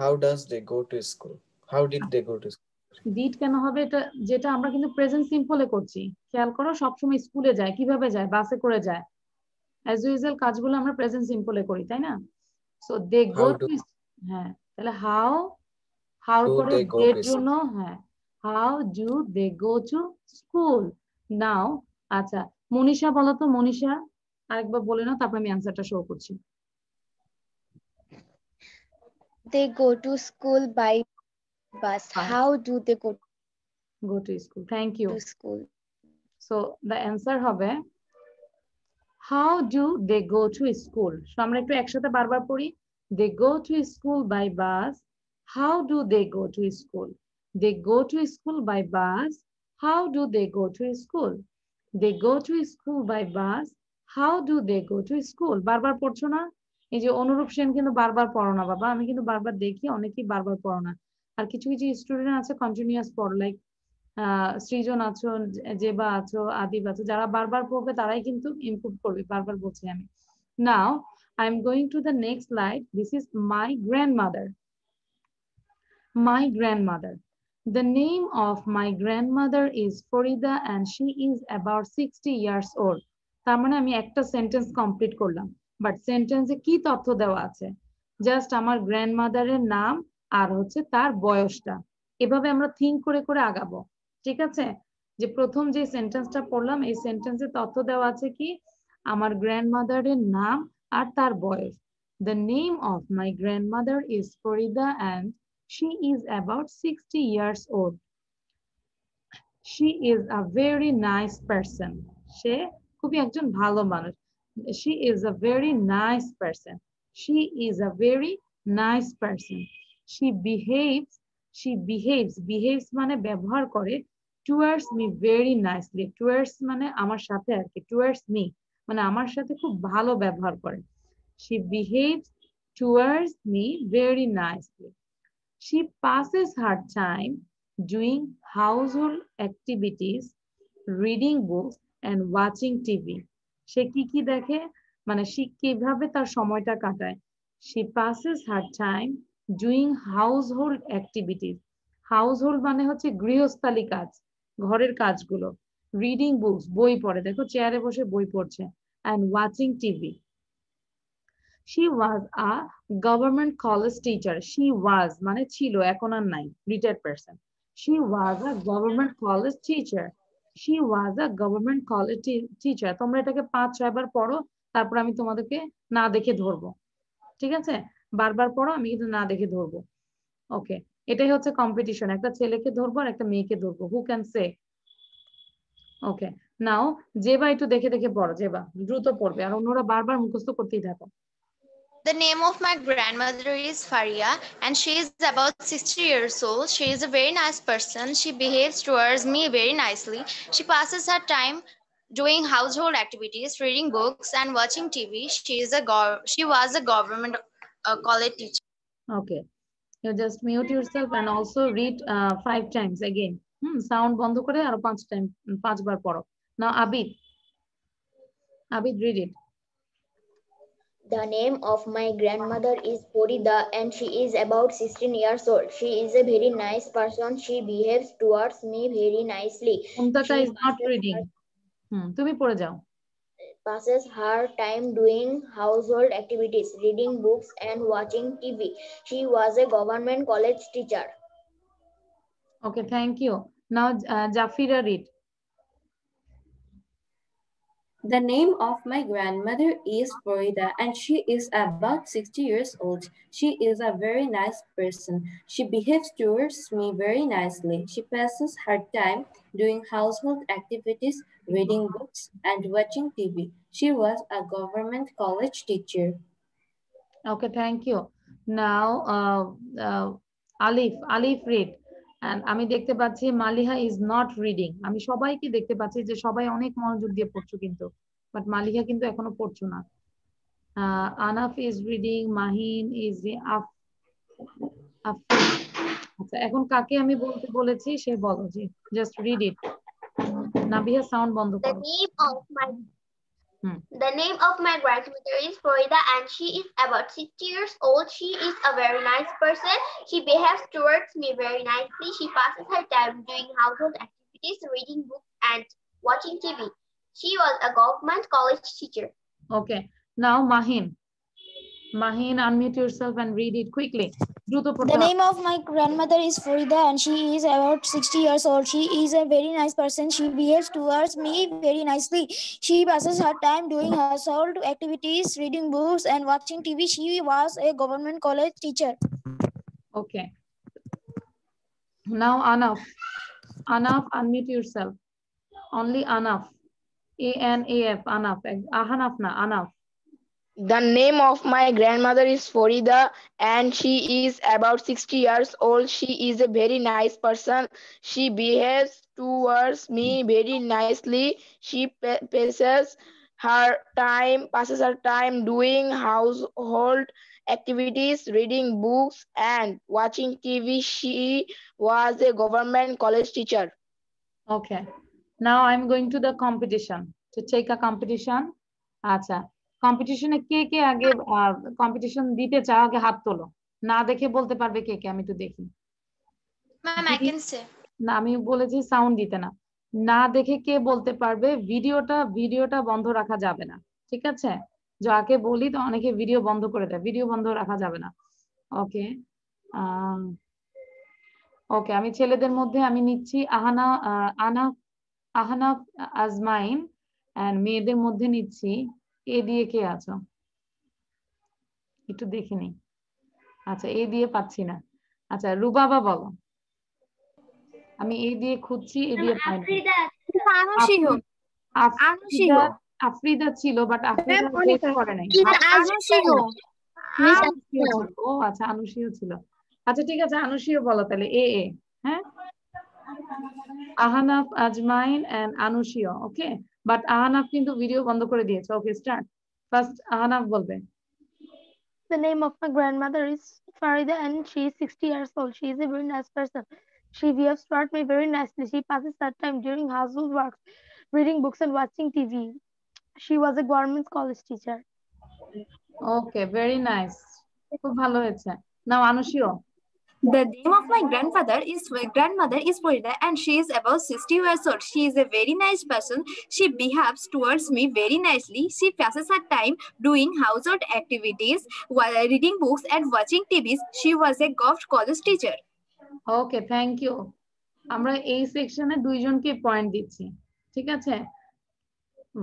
how does they go to school how did they go to school did কেন হবে এটা যেটা আমরা কিন্তু প্রেজেন্ট সিম্পলে করছি খেয়াল করো সবসময় স্কুলে যায় কিভাবে যায় বাসে করে যায় অ্যাজ ইউজুয়াল কাজগুলো আমরা প্রেজেন্ট সিম্পলে করি তাই না সো দে গো টু হ্যাঁ তাহলে হাউ হাউ করে এর জন্য হ্যাঁ how do they go to school now আচ্ছা মনীষা বলা তো মনীষা আরেকবার বলে নাও তারপর আমি অ্যান্সারটা শো করছি they go to school by bus how do they go go to school thank you school so the answer হবে how do they go to school আমরা একটু একসাথে বারবার পড়ি they go to school by bus how do they go to school they go to school by bus how do they go to school they go to school by bus how do they go to school বারবার পড়ছো না এই যে অনুরূপ সেন কিন্তু বারবার পড়ো না বাবা আমি কিন্তু বারবার দেখি অনেকেই বারবার পড়ো না আর কিছু কিছু স্টুডেন্ট আছে কন্টিনিউয়াস পড় লাইক সৃজন আছো জেবা আছো আদিব আছো যারা বারবার পড়বে তারাই কিন্তু ইমপ্রুভ করবে বারবার বলছি আমি now I am going to the next slide this is my grandmother my grandmother The name of my grandmother is Farida and she is about 60 years old. তার মানে আমি একটা সেন্টেন্স কমপ্লিট করলাম বাট সেন্টেন্সে কি তথ্য দেওয়া আছে জাস্ট আমার গ্র্যান্ডমাদারের নাম আর হচ্ছে তার বয়সটা এভাবে আমরা থিঙ্ক করে করে আগাবো ঠিক আছে যে প্রথম যে সেন্টেন্সটা পড়লাম এই সেন্টেন্সে তথ্য দেওয়া আছে কি আমার গ্র্যান্ডমাদারের নাম আর তার বয়স the name of my grandmother is Farida and She is about 60 years old. She is a very nice person. সে খুবই একজন ভালো মানুষ। She is a very nice person. She is a very nice person. She behaves, she behaves, behaves মানে ব্যবহার করে towards me very nicely. Towards মানে আমার সাথে আর কি towards me মানে আমার সাথে খুব ভালো ব্যবহার করে। She behaves towards me very nicely. She passes her time doing household activities, reading books and watching TV. সে কি কি দেখে মানে সে কিভাবে তার সময়টা কাটায় she passes her time doing household activities. household মানে হচ্ছে গৃহস্থালী কাজ ঘরের কাজগুলো রিডিং বুকস বই পড়ে দেখো চেয়ারে বসে বই পড়ছে and watching tv she was a government college teacher she was মানে ছিল এখন আর নাই retired person she was a government college teacher she was a government college teacher তোমরা এটাকে পাঁচ ছয়বার পড়ো তারপর আমি তোমাদেরকে না দেখে ধরবো ঠিক আছে বারবার পড়ো আমি কিন্তু না দেখে ধরবো ওকে এটাই হচ্ছে কম্পিটিশন একটা ছেলেকে ধরবো আর একটা মেয়েকে ধরবো হু ক্যান সে ওকে নাও জেবা একটু দেখে দেখে পড়ো জেবা দ্রুত পড়বে আর অন্যরা বারবার মুখস্থ করতেই থাকো The name of my grandmother is Faria and she is about 60 years old. She is a very nice person. She behaves towards me very nicely. She passes her time doing household activities, reading books and watching TV. She is a gov- she was a government uh, college teacher. Okay. You just mute yourself and also read uh, five times again. Hmm, sound bondo kore aro time 5 bar poro. Now Abid. Abid read it. The name of my grandmother is Porida and she is about 16 years old. She is a very nice person. She behaves towards me very nicely. Umtata is not reading. Hmm. Passes her time doing household activities, reading books and watching TV. She was a government college teacher. Okay, thank you. Now, uh, Jafira read. The name of my grandmother is Florida and she is about 60 years old. She is a very nice person. She behaves towards me very nicely. She passes her time doing household activities, reading books, and watching TV. She was a government college teacher. Okay, thank you. Now, uh, uh, Alif, Alif read. আমি দেখতে পাচ্ছি মালিহা ইজ নট রিডিং আমি সবাইকে দেখতে পাচ্ছি যে সবাই অনেক মনোযোগ দিয়ে পড়ছো কিন্তু বাট মালিহা কিন্তু এখনো পড়ছো না Anaf is reading Mahin is off আচ্ছা এখন কাকে আমি বলতে বলেছি সে বলো জি just read it Nabiha sound বন্ধ করো Hmm. The name of my grandmother is Florida and she is about sixty years old. She is a very nice person. She behaves towards me very nicely. She passes her time doing household activities, reading books and watching TV. She was a government college teacher. Okay. Now Mahin. Mahin, unmute yourself and read it quickly. The name of my grandmother is Farida and she is about 60 years old. She is a very nice person. She behaves towards me very nicely. She passes her time doing household activities, reading books and watching TV. She was a government college teacher. Okay. Now Anaf. Anaf, unmute yourself. Only Anaf. A-N-A-F, Anaf. Ahanaf na, Anaf. The name of my grandmother is Farida and she is about 60 years old. She is a very nice person. She behaves towards me very nicely. She passes her time, passes her time doing household activities, reading books and watching TV. She was a government college teacher. Okay. Now I'm going to the competition. To take a competition. Acha. কম্পিটিশনে কে কে আগে কম্পিটিশন দিতে চাও আগে হাত তোলো না দেখে বলতে পারবে কে কে আমি তো দেখি না আমি বলেছি সাউন্ড দিতে না না দেখে কে বলতে পারবে ভিডিওটা ভিডিওটা বন্ধ রাখা যাবে না ঠিক আছে যাকে বলি তো অনেকে ভিডিও বন্ধ করে দেয় ভিডিও বন্ধ রাখা যাবে না ওকে ওকে আমি ছেলেদের মধ্যে আমি নিচ্ছি আহানা আনা আহানা আজমাইন মেয়েদের মধ্যে নিচ্ছি এ দিয়ে কে আছো একটু দেখিনি আচ্ছা এ দিয়ে পাচ্ছি না আচ্ছা রুবাবা বলো আমি এ দিয়ে খুঁজছি এ দিয়ে আফ্রিদা ছিল বাট আফ্রিদা নাই ও আচ্ছা আনুষিও ছিল আচ্ছা ঠিক আছে আনুষিও বলো তাহলে এ এ হ্যাঁ আহানাফ আজমাইন এন্ড আনুষিও ওকে বাট আহানাফ কিন্তু ভিডিও বন্ধ করে দিয়েছে ওকে স্টার্ট ফার্স্ট আহানাফ বলবে The name of my grandmother is Farida and she is 60 years old. She is a very nice person. She behaves toward me very nicely. She passes her time during household work, reading books and watching TV. She was a government college teacher. Okay, very nice. খুব ভালো হয়েছে। Now, Anushio. The name of my grandfather is grandmother is Farida and she is about 60 years old. She is a very nice person. She behaves towards me very nicely. She passes her time doing household activities, while reading books and watching TVs. She was a golf college teacher. okay thank you আমরা এই সেকশনে দুইজনকে পয়েন্ট দিচ্ছি ঠিক আছে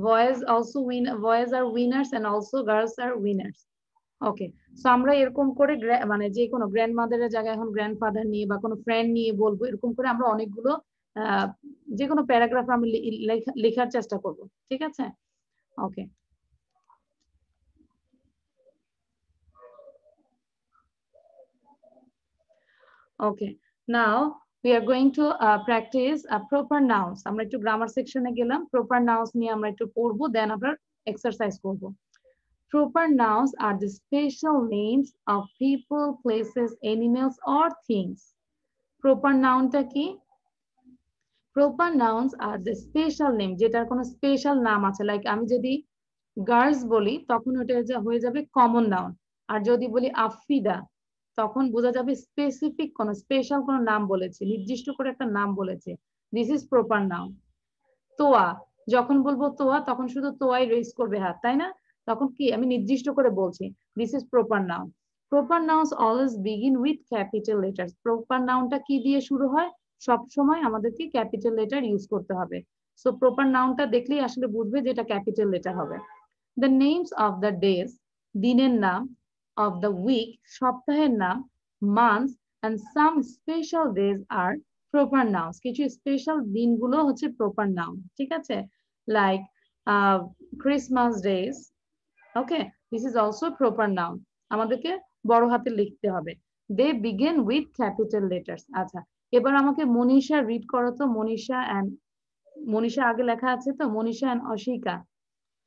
boys also win boys are winners and also girls are winners okay so আমরা এরকম করে মানে যে কোনো গ্র্যান্ড মাদারের জায়গায় এখন গ্র্যান্ডফাদার নিয়ে বা কোনো ফ্রেন্ড নিয়ে বলবো এরকম করে আমরা অনেকগুলো যে কোনো প্যারাগ্রাফ আমি লেখার চেষ্টা করব ঠিক আছে okay okay now we are going to practice proper nouns আমরা একটু গ্রামার সেকশনে গেলাম প্রপার নাউস নিয়ে আমরা একটু পড়বো দেন আপনার এক্সারসাইজ করবো Proper nouns are the special names of people, places, animals, or things. Proper noun ta ki? Proper nouns are the special name. যেটার kono special naam আছে like ami jodi girls boli, tokhon তখন ওটা hoye jabe common noun আর যদি বলি আফিদা তখন বোঝা যাবে স্পেসিফিক কোনো স্পেশাল কোনো নাম বলেছে নির্দিষ্ট করে একটা নাম বলেছে দিস ইজ প্রপার নাউন তোয়া যখন বলবো তোয়া তখন শুধু তোয়াই raise korbe hat, tai na? তখন কি আমি নির্দিষ্ট করে বলছি this is proper noun proper nouns always begin with capital letter proper নাউনটা কি দিয়ে শুরু হয় সব সময় আমাদেরকে ক্যাপিটাল লেটার ইউজ করতে হবে সো প্রপার নাউনটা দেখলেই আসলে বুঝবে যে এটা ক্যাপিটাল লেটার হবে the names of the days দিনের নাম অফ দ্য উইক সপ্তাহের নাম month and some special days are proper nouns কিছু স্পেশাল দিনগুলো হচ্ছে প্রপার নাউন ঠিক আছে like Christmas days okay this is also proper noun আমাদেরকে বড় হাতে লিখতে হবে they begin with capital letter আচ্ছা এবার আমাকে মনীষা রিড করো তো মনীষা অ্যান্ড মনীষা আগে লেখা আছে তো Manisha and Ashika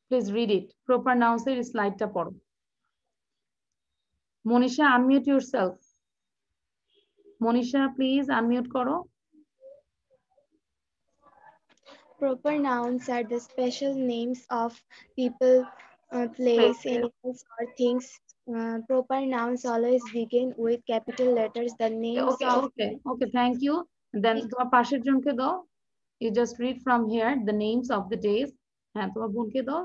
please read it proper nouns এর স্লাইডটা পড়ো Manisha unmute yourself Manisha please unmute করো Proper nouns are the special names of people uh, place, animals, or things. Uh, proper nouns always begin with capital letters. The names. Okay, okay, okay. Thank you. Then তোমার পাশের জনকে দাও. You just read from here the names of the days. হ্যাঁ তোমার বোনকে দাও.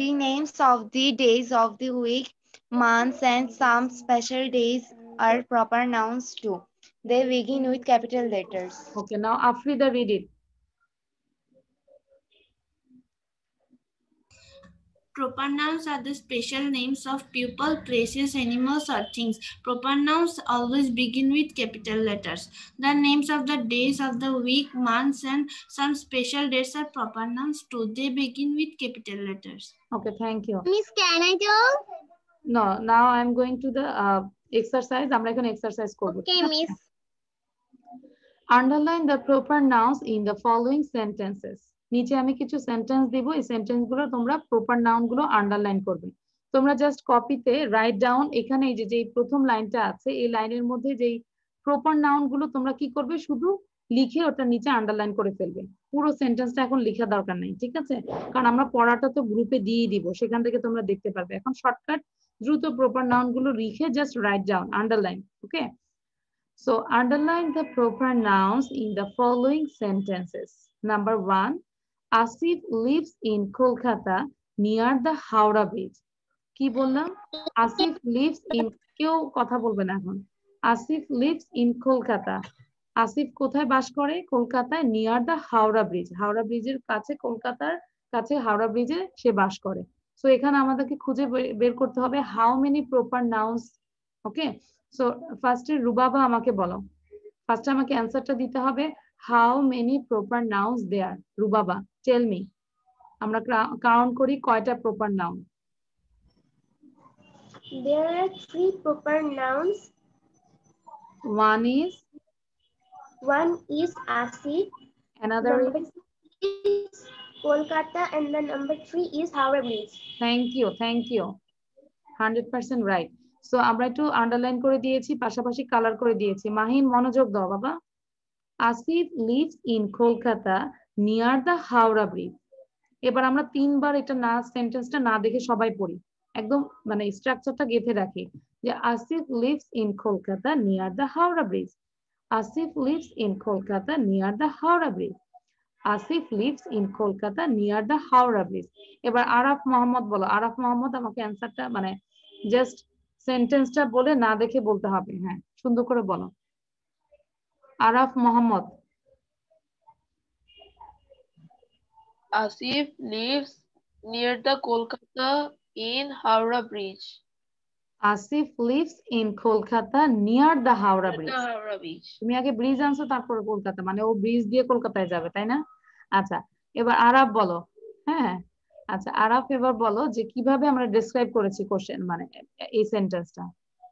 The names of the days of the week, months, and some special days are proper nouns too. They begin with capital letters. Okay, now after read it. Proper nouns are the special names of people, places, animals, or things. Proper nouns always begin with capital letters. The names of the days of the week, months, and some special dates are proper nouns too. They begin with capital letters. Okay, thank you. Miss, can I do? No, now I'm going to the uh, exercise. I'm like an exercise code. Okay, miss. Underline the proper nouns in the following sentences. নিচে আমি কিছু সেন্টেন্স দিব এই সেন্টেন্স গুলো তোমরা প্রপার নাউন গুলো আন্ডারলাইন করবে তোমরা জাস্ট কপিতে রাইট ডাউন এখানে এই যে যেই প্রথম লাইনটা আছে এই লাইনের মধ্যে যেই প্রপার নাউন গুলো তোমরা কি করবে শুধু লিখে ওটা নিচে আন্ডারলাইন করে ফেলবে পুরো সেন্টেন্সটা এখন লেখা দরকার নাই ঠিক আছে কারণ আমরা পড়াটা তো গ্রুপে দিয়ে দিব সেখান থেকে তোমরা দেখতে পারবে এখন শর্টকাট দ্রুত প্রপার নাউন গুলো লিখে just write down underline okay so underline the proper nouns in the following sentences number one Asif lives in Kolkata near the Howrah Bridge কি বললাম আসিফ লিভস ইন কেউ কথা বলবেন এখন আসিফ লিভস ইন কলকাতা আসিফ কোথায় বাস করে কলকাতায় near the Howrah Bridge Howrah ব্রিজের কাছে কলকাতার কাছে হাওড়া ব্রিজে সে বাস করে সো এখানে আমাদেরকে খুঁজে বের করতে হবে how many proper nouns okay so ফার্স্টে রুবাবা আমাকে বলো ফার্স্টে আমাকে অ্যান্সারটা দিতে হবে how many proper nouns there Rubaba tell me আমরা কাউন্ট করি কয়টা proper noun There are three proper nouns. One is one is Asi. Another number is Kolkata and the number three is Howrah Bridge. Thank you, thank you. 100% right. সো আমরা একটু আন্ডারলাইন করে দিয়েছি পাশাপাশি কালার করে দিয়েছি মাহিন মনোযোগ দাও বাবা Asif lives in Kolkata near the Howrah Bridge এবার আমরা তিনবার এটা না সেন্টেন্সটা না দেখে সবাই পড়ি একদম মানে স্ট্রাকচারটা গেঁথে রাখি যে Asif lives in Kolkata near the Howrah Bridge Asif lives in Kolkata near the Howrah Bridge Asif lives in Kolkata near the Howrah Bridge এবার আরাফ মোহাম্মদ বলো আরাফ মোহাম্মদ আমাকে অ্যান্সারটা মানে জাস্ট সেন্টেন্সটা বলে না দেখে বলতে হবে হ্যাঁ সুন্দর করে বলো Araf Mohammad Asif lives near the Kolkata in Howrah Bridge. Asif lives in Kolkata near the Howrah Bridge তুমি আগে ব্রিজ আনছো তারপর কলকাতা মানে ও ব্রিজ দিয়ে কলকাতায় যাবে তাই না আচ্ছা এবার আরব বলো হ্যাঁ, হ্যাঁ আচ্ছা আরাফ এবার বলো যে কিভাবে আমরা ডেসক্রাইব করেছি কোশ্চেন মানে এই সেন্টেন্সটা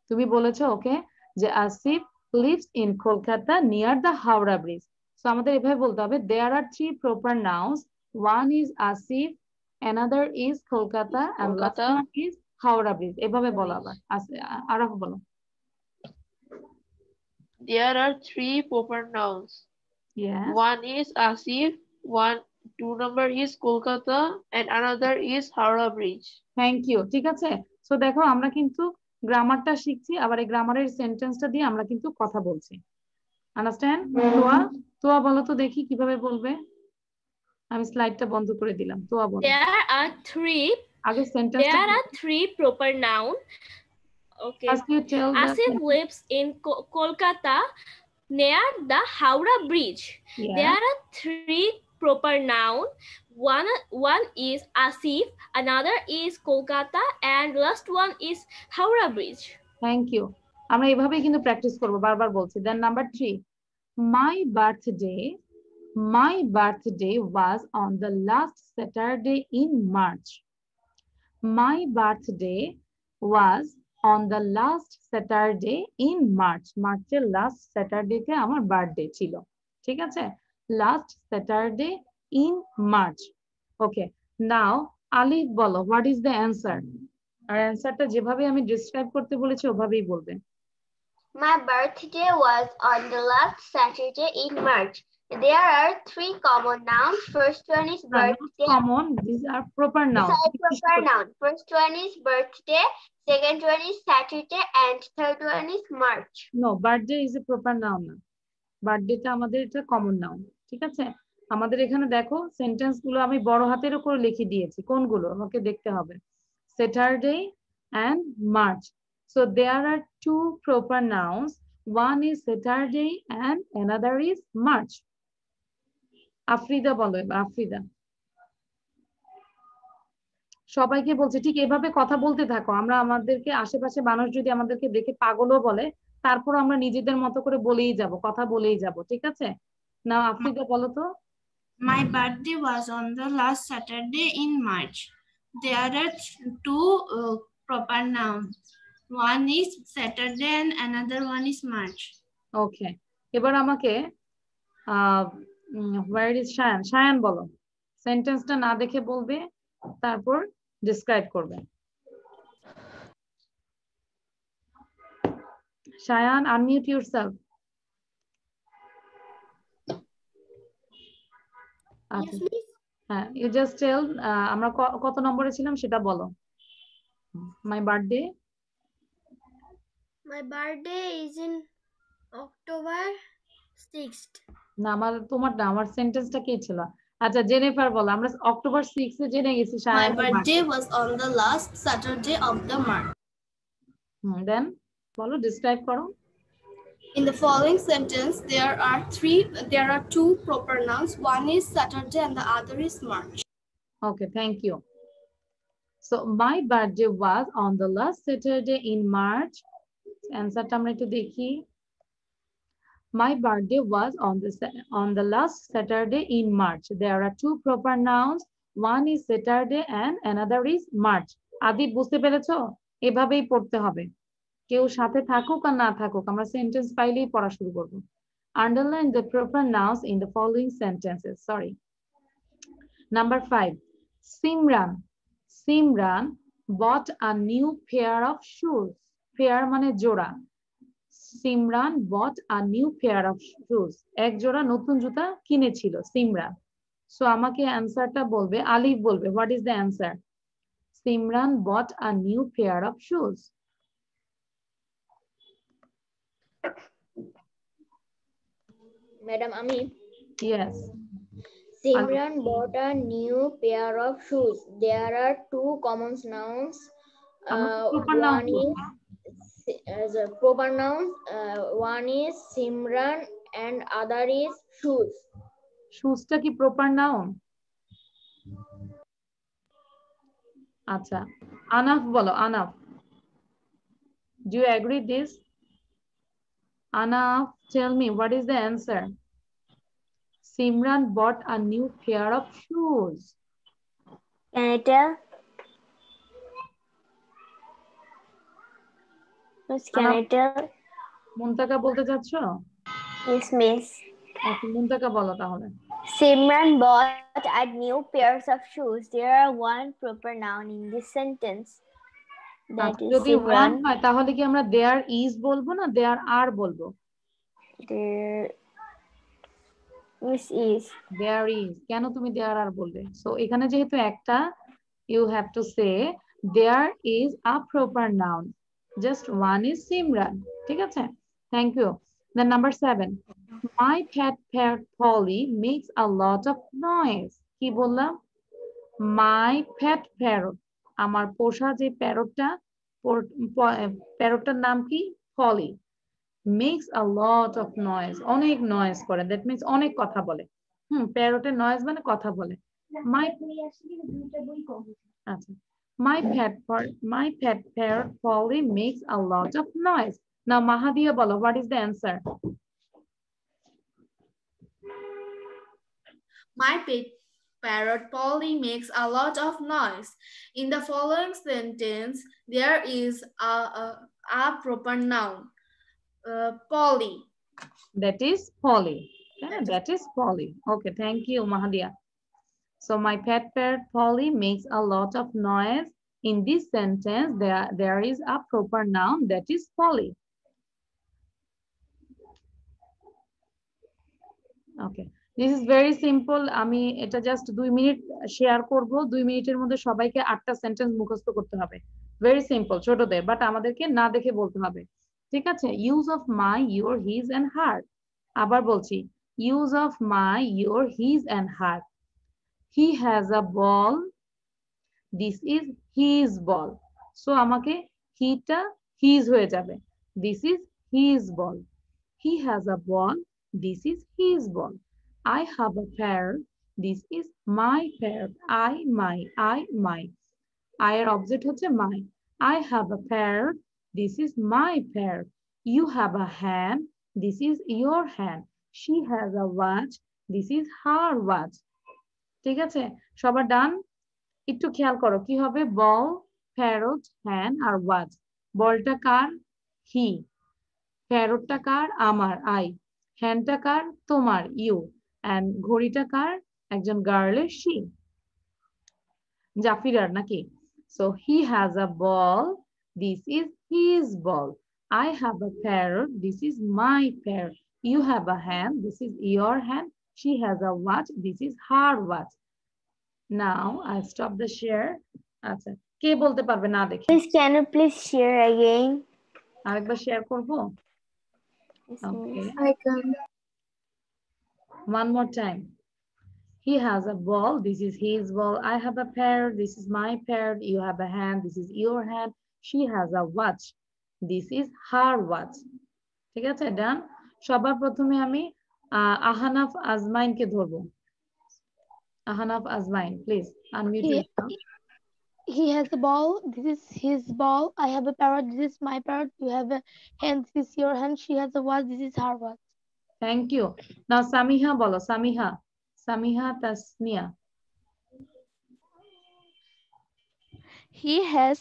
তুমি বলেছো ওকে যে Asif lives in Kolkata near the Howrah Bridge তো আমাদের এভাবে বলতে হবে there are three proper nouns One is Asif, another is Kolkata, and last one is Howrah Bridge. এভাবে বলো আবার আরাফ বলো There are three proper nouns. Yeah. One is Asif, one two number is Kolkata and another is Howrah Bridge. Thank you. ঠিক আছে? সো দেখো আমরা কিন্তু গ্রামারটা শিখছি আবার এই গ্রামারের সেন্টেন্সটা দিয়ে আমরা কিন্তু কথা বলছি আন্ডারস্ট্যান্ড তোয়া তোয়া বলো তো দেখি কিভাবে বলবে আমি স্লাইডটা বন্ধ করে দিলাম তো আবার দেয়ার আর থ্রি আগে sentence there are three proper noun okay Asif lives in Kolkata near the Howrah Bridge there are three proper noun one one is Asif another is Kolkata and last one is Howrah Bridge thank you আমরা এভাবেই কিন্তু প্র্যাকটিস করব বারবার বলছি then number three my birthday My birthday was on the last Saturday in March. My birthday was on the last Saturday in March. March last Saturday তে amar birthday chilo. Thik ache? Last Saturday in March. Okay. Now, Ali bolo, what is the answer? Our আর অ্যান্সারটা যেভাবে আমি ডিসক্রাইব করতে বলেছি ওভাবেই বলবে। My birthday was on the last Saturday in March. There are three common nouns. First one is birthday. Common. These are proper nouns. These are proper nouns. First one is birthday. Second one is Saturday, and third one is March. No, birthday is a proper noun. Birthday টা আমাদের এটা common noun. ঠিক আছে? আমাদের এখানে দেখো সেন্টেন্স গুলো আমি বড় হাতের উপর লিখে দিয়েছি কোনগুলো আমাকে দেখতে হবে Saturday and March so there are two proper nouns one is Saturday and another is March Afrida বলো এবার আফ্রিদা সবাইকে বলছে ঠিক এভাবে কথা বলতে থাকো আমরা আমাদেরকে আশেপাশে মানুষ যদি আমাদেরকে দেখে পাগলও বলে তারপর আমরা নিজেদের মতো করে বলেই যাব কথা বলেই যাব ঠিক আছে না আফ্রিদা বলো তো my birthday was on the last Saturday in March There are two proper noun one is Saturday and and one is March okay এবার আমাকে হোয়ার ইজ সায়ান সায়ান বলো সেন্টেন্সটা না দেখে বলবে তারপর ডিসক্রাইব করবে সায়ান আনমিউট ইউরসেলফ আচ্ছা হ্যাঁ ইউ জাস্ট টেল আমরা কত নম্বরে ছিলাম সেটা বলো my birthday my birthday is in October 6th না আমার তোমার না আমার সেন্টেন্সটা কি ছিল আচ্ছা জেনিফার বলো আমরা অক্টোবর 6 এ জেনে গেছি my birthday was on the last Saturday of the month hmm then বলো ডেসক্রাইব করো In the following sentence, there are three, there are two proper nouns. One is Saturday and the other is March. Okay, thank you. So my birthday was on the last Saturday in March. Answer টা আমরা একটু দেখি My birthday was on the, on the last Saturday in March. There are two proper nouns. One is Saturday and another is March. আদি বুঝতে পেরেছো এভাবেই পড়তে হবে কেউ সাথে থাকুক আর না থাকুক আমরা সেন্টেন্স pailei পড়া শুরু korbo underline the proper nouns in the following sentences sorry number 5 Simran Simran bought a new pair of shoes pair মানে jora Simran bought a new pair of shoes এক জোড়া নতুন জুতা কিনেছিল সিমরান সো আমাকে অ্যান্সারটা বলবে আলিফ বলবে what is the answer Simran bought a new pair of shoes madam আমি yes Simran bought a new pair of shoes there are two common nouns. Uh, as a proper Uh, one is Simran and other is shoes. Shoes টা কি proper noun? আচ্ছা আনাফ বলো do you agree this Anaf, tell me what is the answer simran bought a new pair of shoes can i tell মুন্তাকা বলতে চাচ্ছ মুন্তাকা আচ্ছা, বলো তাহলে Simran bought I'd new pairs of shoes there are one proper noun in sentence যদি ওয়ান হয় তাহলে কি আমরা দেয়ার ইজ বলবো না দেয়ার আর বলবো মিস ইজ দেয়ার ইজ কেন তুমি দেয়ার আর বলবে সো এখানে যেহেতু একটা you have to say there is a proper noun Just one is Simran. ঠিক আছে? Thank you. Then number seven. My pet parrot Polly makes a lot of noise. কি বললাম? My pet parrot. আমার পোষা যে প্যারটটা প্যারটটার নাম কি? Polly. Makes a lot of noise. অনেক noise করে. That means অনেক কথা বলে। হুম প্যারটের নয়েজ মানে কথা বলে মাই আচ্ছা My pepper, my pepper Polly makes a lot of noise. Now, Mahadia Bolo, what is the answer? My pet parrot Polly makes a lot of noise. In the following sentence, there is a, a, a proper noun, uh, Polly. That is Polly. Yeah, that is Polly. Okay, thank you, Mahadia. So my pet parrot Polly makes a lot of noise. In this sentence, there, there is a proper noun that is Polly. Okay. This is very simple আমি এটা জাস্ট দুই মিনিট শেয়ার করব দুই মিনিটের মধ্যে সবাইকে আটটা সেন্টেন্স মুখস্থ করতে হবে ভেরি সিম্পল ছোটদের বাট আমাদেরকে না দেখে বলতে হবে ঠিক আছে use of my your his and her আবার বলছি use of my your his and her he has a ball this is his ball so আমাকে হিটা হিজ হয়ে যাবে this is his ball he has a ball this is his ball I have a pair this is my pair I my I my I এর অবজেক্ট হচ্ছে my I have a pair this is my fair you have a hand this is your hand she has a watch this is her watch ঠিক আছে সবার ডান একটু খেয়াল করো কি হবে বল ফেরত হ্যান আর ওয়াজ বলটা কার হি ফেরতটা কার আমার আই হ্যানটা কার তোমার ইউ অ্যান্ড ঘড়িটা কার একজন গার্লের শি জাফিরার নাকি so he has a ball this is his ball I have a parrot this is my parrot you have a hand this is your hand She has a watch. This is her watch. Now I stop the share. আচ্ছা কে বলতে পারবে না দেখি please can you please share again আরেকবার শেয়ার করব okay I can one more time he has a ball this is his ball i have a pair this is my pair you have a hand this is your hand she has a watch this is her watch ঠিক done. ডান সবার প্রথমে আমি আহানাফ আজমাইনকে ধরবো Ahanaf Azmain please unmute yourself he has a ball. This is his ball. I have a parrot. This is my parrot. You have a hand. This is your hand. She has a watch. This is her watch. Thank you. Now Samiha bolo. Samiha. Samiha Tasnia. He has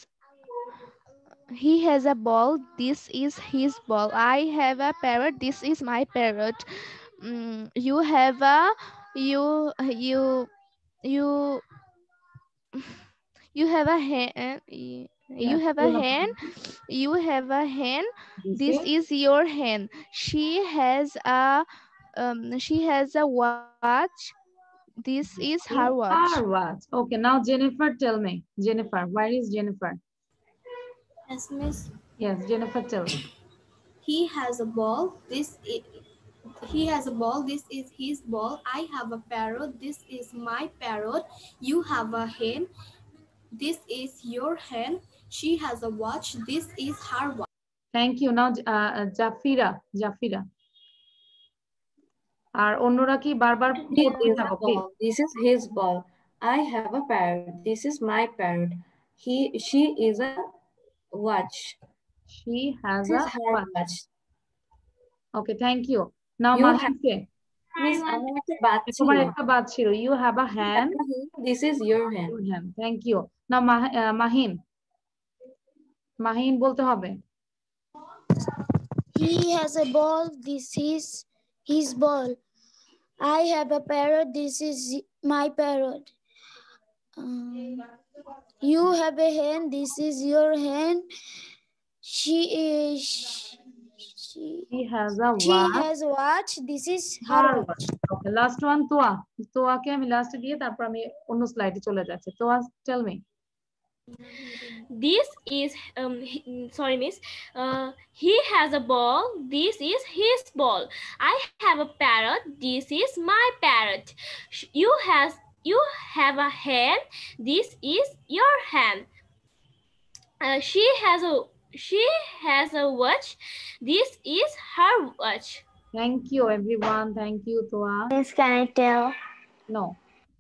he has a ball. This is his ball. I have a parrot. This is my parrot um, you have a you you you you have a hand you have a hand you have a hand this is your hand she has a um, she has a watch this is her watch. Her watch. Okay, now Jennifer, tell me. Jennifer, where is Jennifer? Yes, miss. Yes, Jennifer, tell me. He has a ball. This he has a ball this is his ball i have a parrot this is my parrot you have a hen this is your hen she has a watch this is her watch thank you now uh, uh jafira jafira আর অন্যরা কি বারবার this is his ball i have a parrot this is my parrot he she is a watch she has this a watch. watch okay thank you now, Mahim, you have a hand. This is your hand. Thank you. Now, Mahim. Mahim, bolte hobe. He has a ball. This is his ball. I have a parrot. This is my parrot. Um, you have a hand. This is your hand. She is. She, she has a watch. She has watch. This is her watch. Okay, last one তোয়া তোয়াকে Last লাস্টে দিয়ে তারপর আমি অন্য স্লাইডে চলে যাচ্ছি তোয়া tell me. This is um sorry miss uh he has a ball this is his ball I have a parrot this is my parrot you has you have a hand this is your hand uh, she has a she has a watch. This is her watch. Thank you everyone. Thank you Toa. Miss, can I tell? No.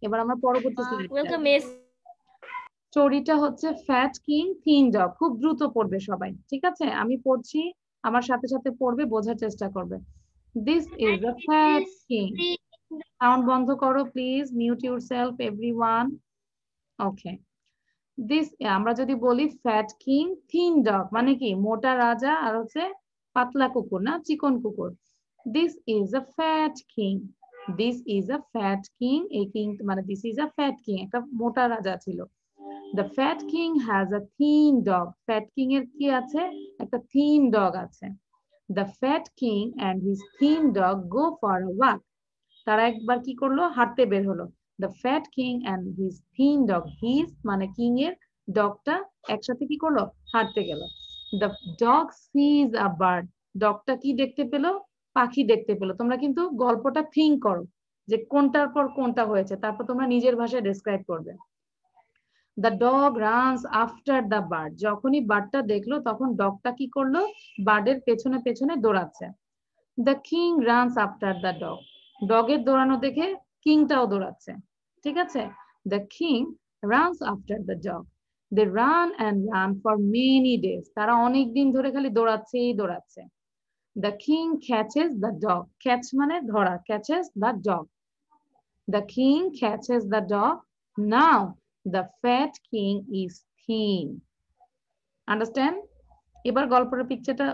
এবার আমরা পরবর্তী ওয়েলকাম মিস স্টোরিটা হচ্ছে ফ্যাট কিং থিন ডগ খুব দ্রুত পড়বে সবাই ঠিক আছে আমি পড়ছি আমার সাথে সাথে পড়বে বোঝার চেষ্টা করবে this is the fat king sound বন্ধ করো please mute yourself everyone okay this আমরা যদি বলি ফ্যাট কিং থিন ডগ মানে কি মোটা রাজা আর হচ্ছে পাতলা কুকুর না চিকন কুকুর this is a fat king this is a fat king এই কিং মানে this is a fat king একটা মোটা রাজা ছিল the fat king has a thin dog fat king এর কি আছে একটা থিন ডগ আছে the fat king and his thin dog go for walk তারা একবার কি করলো হাঁটতে বের হলো the fat king and his thin dog his মানে কিং এর ডগটা একসাথে কি করলো হাঁটতে গেল the dog sees a bird ডগটা কি দেখতে পেলো পাখি দেখতে পেলো তোমরা কিন্তু গল্পটা থিঙ্ক করো যে কোনটার পর কোনটা হয়েছে তারপর তোমরা নিজের ভাষায় ডেসক্রাইব করবে the dog runs after the bird যখনই বার্ডটা দেখলো তখন ডগটা কি করলো বার্ডের পেছনে পেছনে দৌড়াচ্ছে the king runs after the dog ডগের দৌড়ানো দেখে কিংটাও দৌড়াচ্ছে ঠিক আছে the king runs after the dog they run and run for many days তারা অনেক দিন ধরে খালি দৌড়াচ্ছেই দৌড়াচ্ছে the king catches the dog catch মানে ধরা catches the dog the king catches the dog now the fat king is thin understand এবার গল্পের পিকচারটা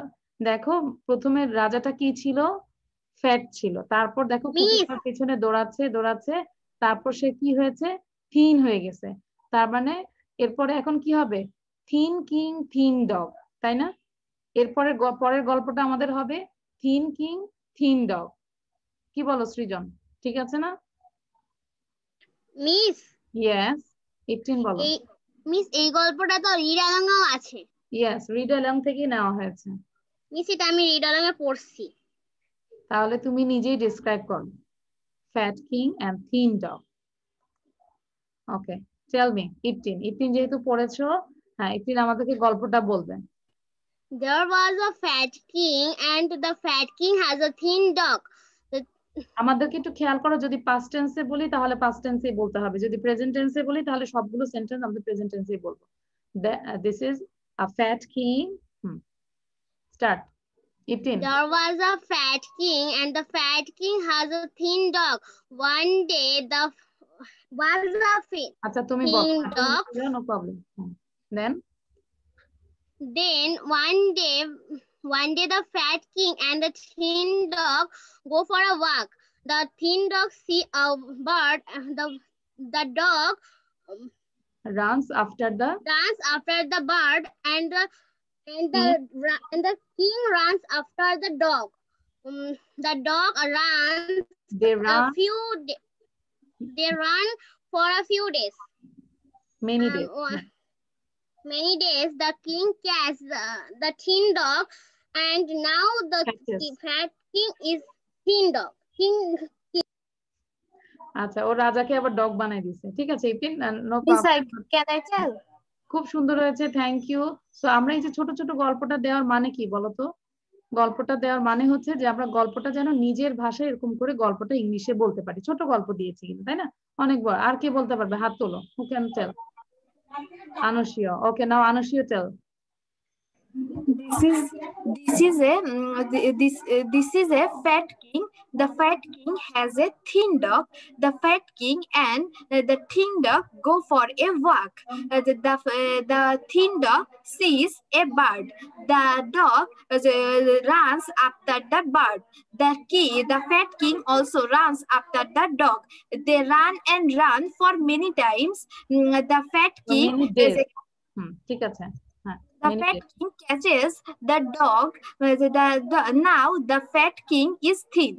দেখো প্রথমে রাজাটা কি ছিল ফ্যাট ছিল তারপর দেখো পিছনে দৌড়াচ্ছে দৌড়াচ্ছে তারপর সে কি হয়েছে থিন হয়ে গেছে তার মানে এরপরে এখন কি হবে থিন কিং থিন ডগ তাই না এরপরে পরের গল্পটা আমাদের হবে থিন কিং থিন ডগ কি বলো সৃজন ঠিক আছে না মিস ইয়েস 18 বলো মিস এই গল্পটা তো রিডালাঙ্গাও আছে ইয়েস রিডালাং থেকে নেওয়া হয়েছে মিস এটা আমি রিডালাঙ্গে পড়ছি তাহলে তুমি নিজেই ডেসক্রাইব করো fat king and thin dog okay tell me ইটিন ইটিন যেহেতু পড়েছো হ্যাঁ ইটিন আমাদেরকে গল্পটা বলবেন There was a fat king and the fat king has a thin dog. আমাদেরকে একটু খেয়াল করো যদি past tense এ বলি তাহলে past tense এ বলতে হবে যদি present tense এ বলি তাহলে সবগুলো sentence আমরা present tense এ বলবো this is a fat king hmm. start 18. There was a fat king and the fat king has a thin dog. One day the was a thin, Achha, thin dog. No problem. Then? Then one day, one day the fat king and the thin dog go for a walk. The thin dog see a bird. The, the dog runs after the runs after the bird and the and the mm. and the king runs after the dog. Um, the dog runs. They run. A few. They run for a few days. Many um, days. Um, many days. The king catches the, the thin dog, and now the fat king is thin dog. King. আচ্ছা ও রাজাকে আবার ডগ বানাই দিছে ঠিক আছে ইপিন no problem can I tell খুব সুন্দর হয়েছে থ্যাংক ইউ সো আমরা এই যে ছোট ছোট গল্পটা দেওয়ার মানে কি বলতো গল্পটা দেওয়ার মানে হচ্ছে যে আমরা গল্পটা যেন নিজের ভাষায় এরকম করে গল্পটা ইংলিশে বলতে পারি ছোট গল্প দিয়েছি কিন্তু তাই না অনেক বড় আর কে বলতে পারবে হাত তোলো হু ক্যান টেল আনসিও ওকে নাও আনসিও tell this is this is a mm, this this is a fat king the fat king has a thin dog the fat king and the thin dog go for a walk uh, the the, uh, the thin dog sees a bird the dog uh, runs after the bird the key the fat king also runs after the dog they run and run for many times mm, the fat king hmm, ঠিক আছে The fat king catches the dog. Uh, the, the, now the fat king is thin.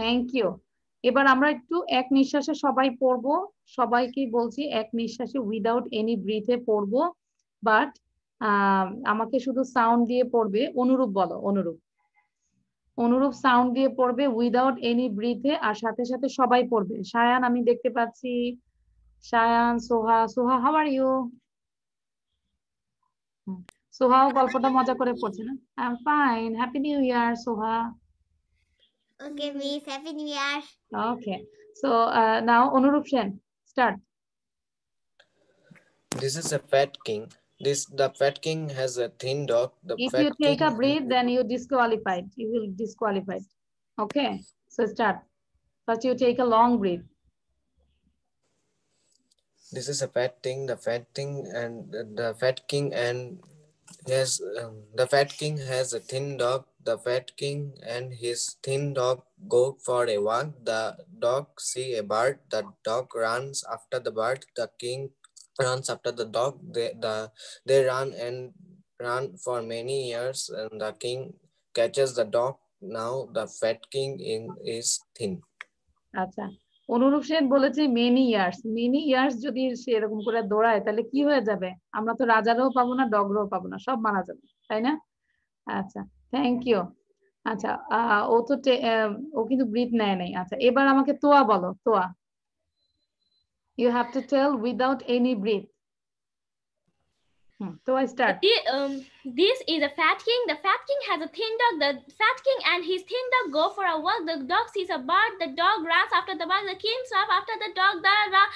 Thank you এবার আমরা একটু এক নিঃশ্বাসে সবাই পড়ব সবাইকে বলছি এক নিঃশ্বাসে উইদাউট এনি ব্রিথে পড়ব বাট আমাকে শুধু সাউন্ড দিয়ে পড়বে অনুরূপ বলো অনুরূপ অনুরূপ সাউন্ড দিয়ে পড়বে উইদাউট এনি ব্রিথে আর সাথে সাথে সবাই পড়বে সায়ান আমি দেখতে পাচ্ছি Sayan Soha Soha how you for the মজা করে পড়ছে না I am fine happy new year Soha okay miss New new Okay. So so uh, now, অনুরূপ Shen, Start. This is a fat king. This the fat king has a thin dog. The if fat you take king a breath, then you disqualified. You will disqualified. Okay, so start. First, you take a long breath this is a fat thing the fat thing and the fat king and yes um, the fat king has a thin dog the fat king and his thin dog go for a walk the dog see a bird the dog runs after the bird the king runs after the dog they the they run and run for many years and the king catches the dog now the fat king in is thin আচ্ছা অনুরূপ সেন বলেছে মেনি ইয়ার্স মেনি ইয়ার্স যদি সে এরকম করে দৌড়ায় তাহলে কি হয়ে যাবে আমরা তো রাজারও পাবো না ডগরও পাবো না সব মারা যাবে তাই না আচ্ছা থ্যাংক ইউ আচ্ছা ও তো ও কিন্তু ব্রিথ নেয় নাই আচ্ছা এবার আমাকে তোয়া বলো Toa you have to tell without any breath Toa start This is a fat king. The fat king has a thin dog. The fat king and his thin dog go for a walk. The dog sees a bird. The dog runs after the bird. The king runs after the dog. They run,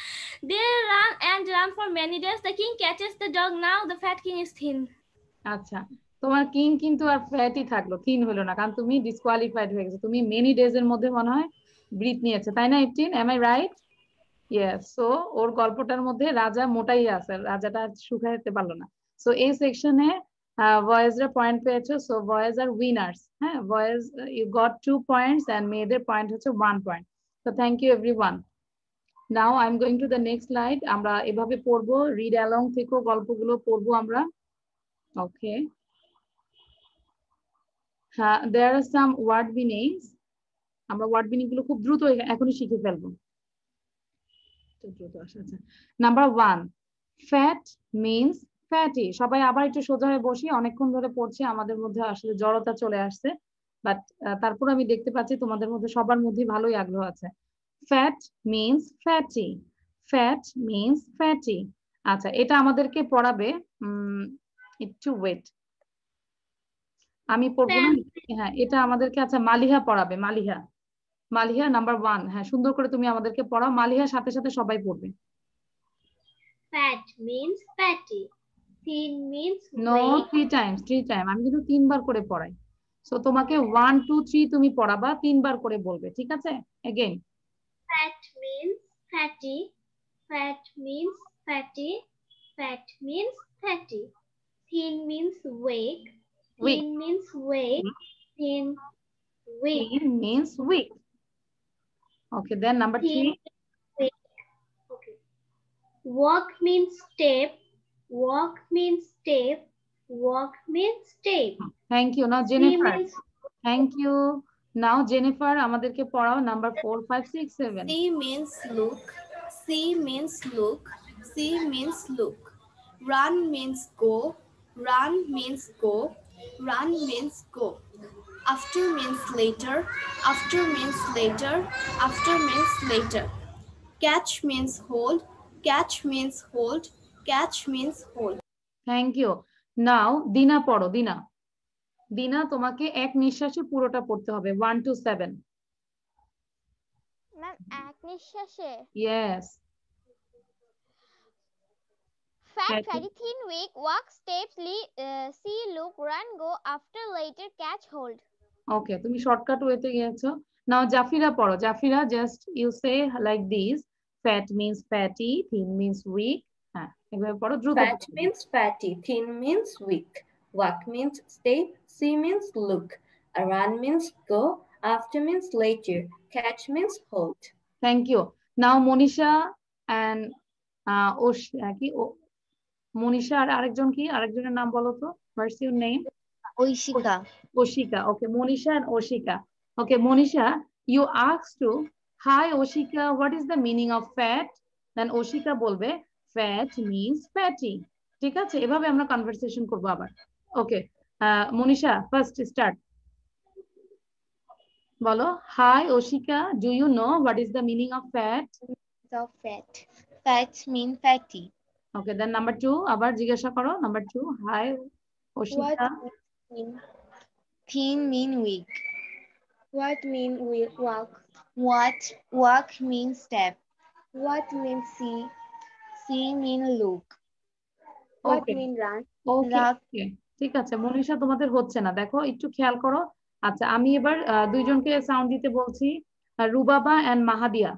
they run and run for many days. The king catches the dog. Now the fat king is thin. আচ্ছা তোমার কিং কিন্তু আর ফ্যাটই থাকলো থিন হলো না কারণ তুমি ডিসকোয়ালিফাইড হয়ে গেছো তুমি মেনি ডেজ এর মধ্যে মনে হয় ব্রিথ নিয়েছে তাই না Iftin am I right yes so ওর গল্পটার মধ্যে রাজা মোটাই আছে রাজাটা শুকাইতে পারলো না সো এই সেকশনে বয়েজরা হ্যাঁ, পয়েন্ট পেয়েছো সো ভয়েজ আর উইনার্স হ্যাঁ boys you got two points and মেয়েদের পয়েন্ট হচ্ছে ওয়ান পয়েন্ট তো thank you everyone now I am going to the next slide আমরা এভাবে পড়বো রিড অ্যালং থেকেও গল্পগুলো পড়বো আমরা ওকে হ্যাঁ there are some word meanings আমরা ওয়ার্ড মিনিং গুলো খুব দ্রুত এখনই শিখে ফেলবো number one fat means fatty সবাই আবার একটু সোজা হয়ে বসি অনেকক্ষণ ধরে পড়ছি আমাদের মধ্যে আসলে জড়তা চলে আসছে বাট তারপর আমি দেখতে পাচ্ছি তোমাদের মধ্যে সবার মধ্যে ভালোই আগ্রহ আছে fat means fatty fat means fatty আচ্ছা এটা আমাদেরকে পড়াবে একটু ওয়েট আমি পড়বো না হ্যাঁ এটা আমাদেরকে আচ্ছা মালিহা পড়াবে মালিহা মালিহা নাম্বার ওয়ান হ্যাঁ সুন্দর করে তুমি আমাদেরকে পড়াও মালিহার সাথে সাথে সবাই পড়বে fat means fatty seen means no wait. three times three times আমি কিন্তু তিনবার করে পড়াই সো তোমাকে 1 2 3 তুমি পড়াবা তিনবার করে বলবে ঠিক আছে again fat means fatty fat means fatty fat means fatty thin means weak weak thin means weak thin weak thin means weak okay then number thin 3 okay walk means step Walk means step. Walk means step. Thank you. Now Jennifer. Means... Thank you. Now Jennifer, number four, five, six, seven. C means look. C means look. C means look. Run means go. Run means go. Run means go. After means later. After means later. After means later. Catch means hold. Catch means hold. Catch means hold thank you now Dina পড়ো দিনা দিনা তোমাকে এক নিঃশ্বাসে পুরোটা পড়তে হবে ওয়ান টু সেভেন ম্যাম এক নিঃশ্বাসে yes Fat, very thin, weak, walk, steps, uh, see, look, run, go, after, later, catch, hold. Okay, তুমি শর্টকাট ওয়েতে গিয়েছো। নাও জাফিরা পড়ো। Jafira just you say like this fat means fatty, thin means weak, হ্যাঁ এভাবে পড়ো দ্রুত fat means fatty thin means weak walk means stay see means look run means go after means later catch means hold thank you now monisha and uh, Osh, কি মনীষা আর আরেকজন কি আরেকজনের নাম বলো তো what's your name Oishika Oshika okay Manisha and Oshika okay Manisha you ask to hi Oshika what is the meaning of fat then Oshika বলবে ফ্যাট means ফ্যাটি ঠিক আছে এভাবে আমরা কনভারসেশন করব আবার ওকে মনীষা ফার্স্ট স্টার্ট বলো hi Oshika do you know what is the meaning of fat of fat fat mean fatty okay then number two আবার জিজ্ঞাসা করো number two hi Oshika mean weak weak mean weak walk what walk mean step what mean see ঠিক আছে মনীষা তোমাদের হচ্ছে না দেখো একটু খেয়াল করো আচ্ছা আমি এবার দুইজনকে সাউন্ড দিতে বলছি রুবাবা এন্ড মাহাদিয়া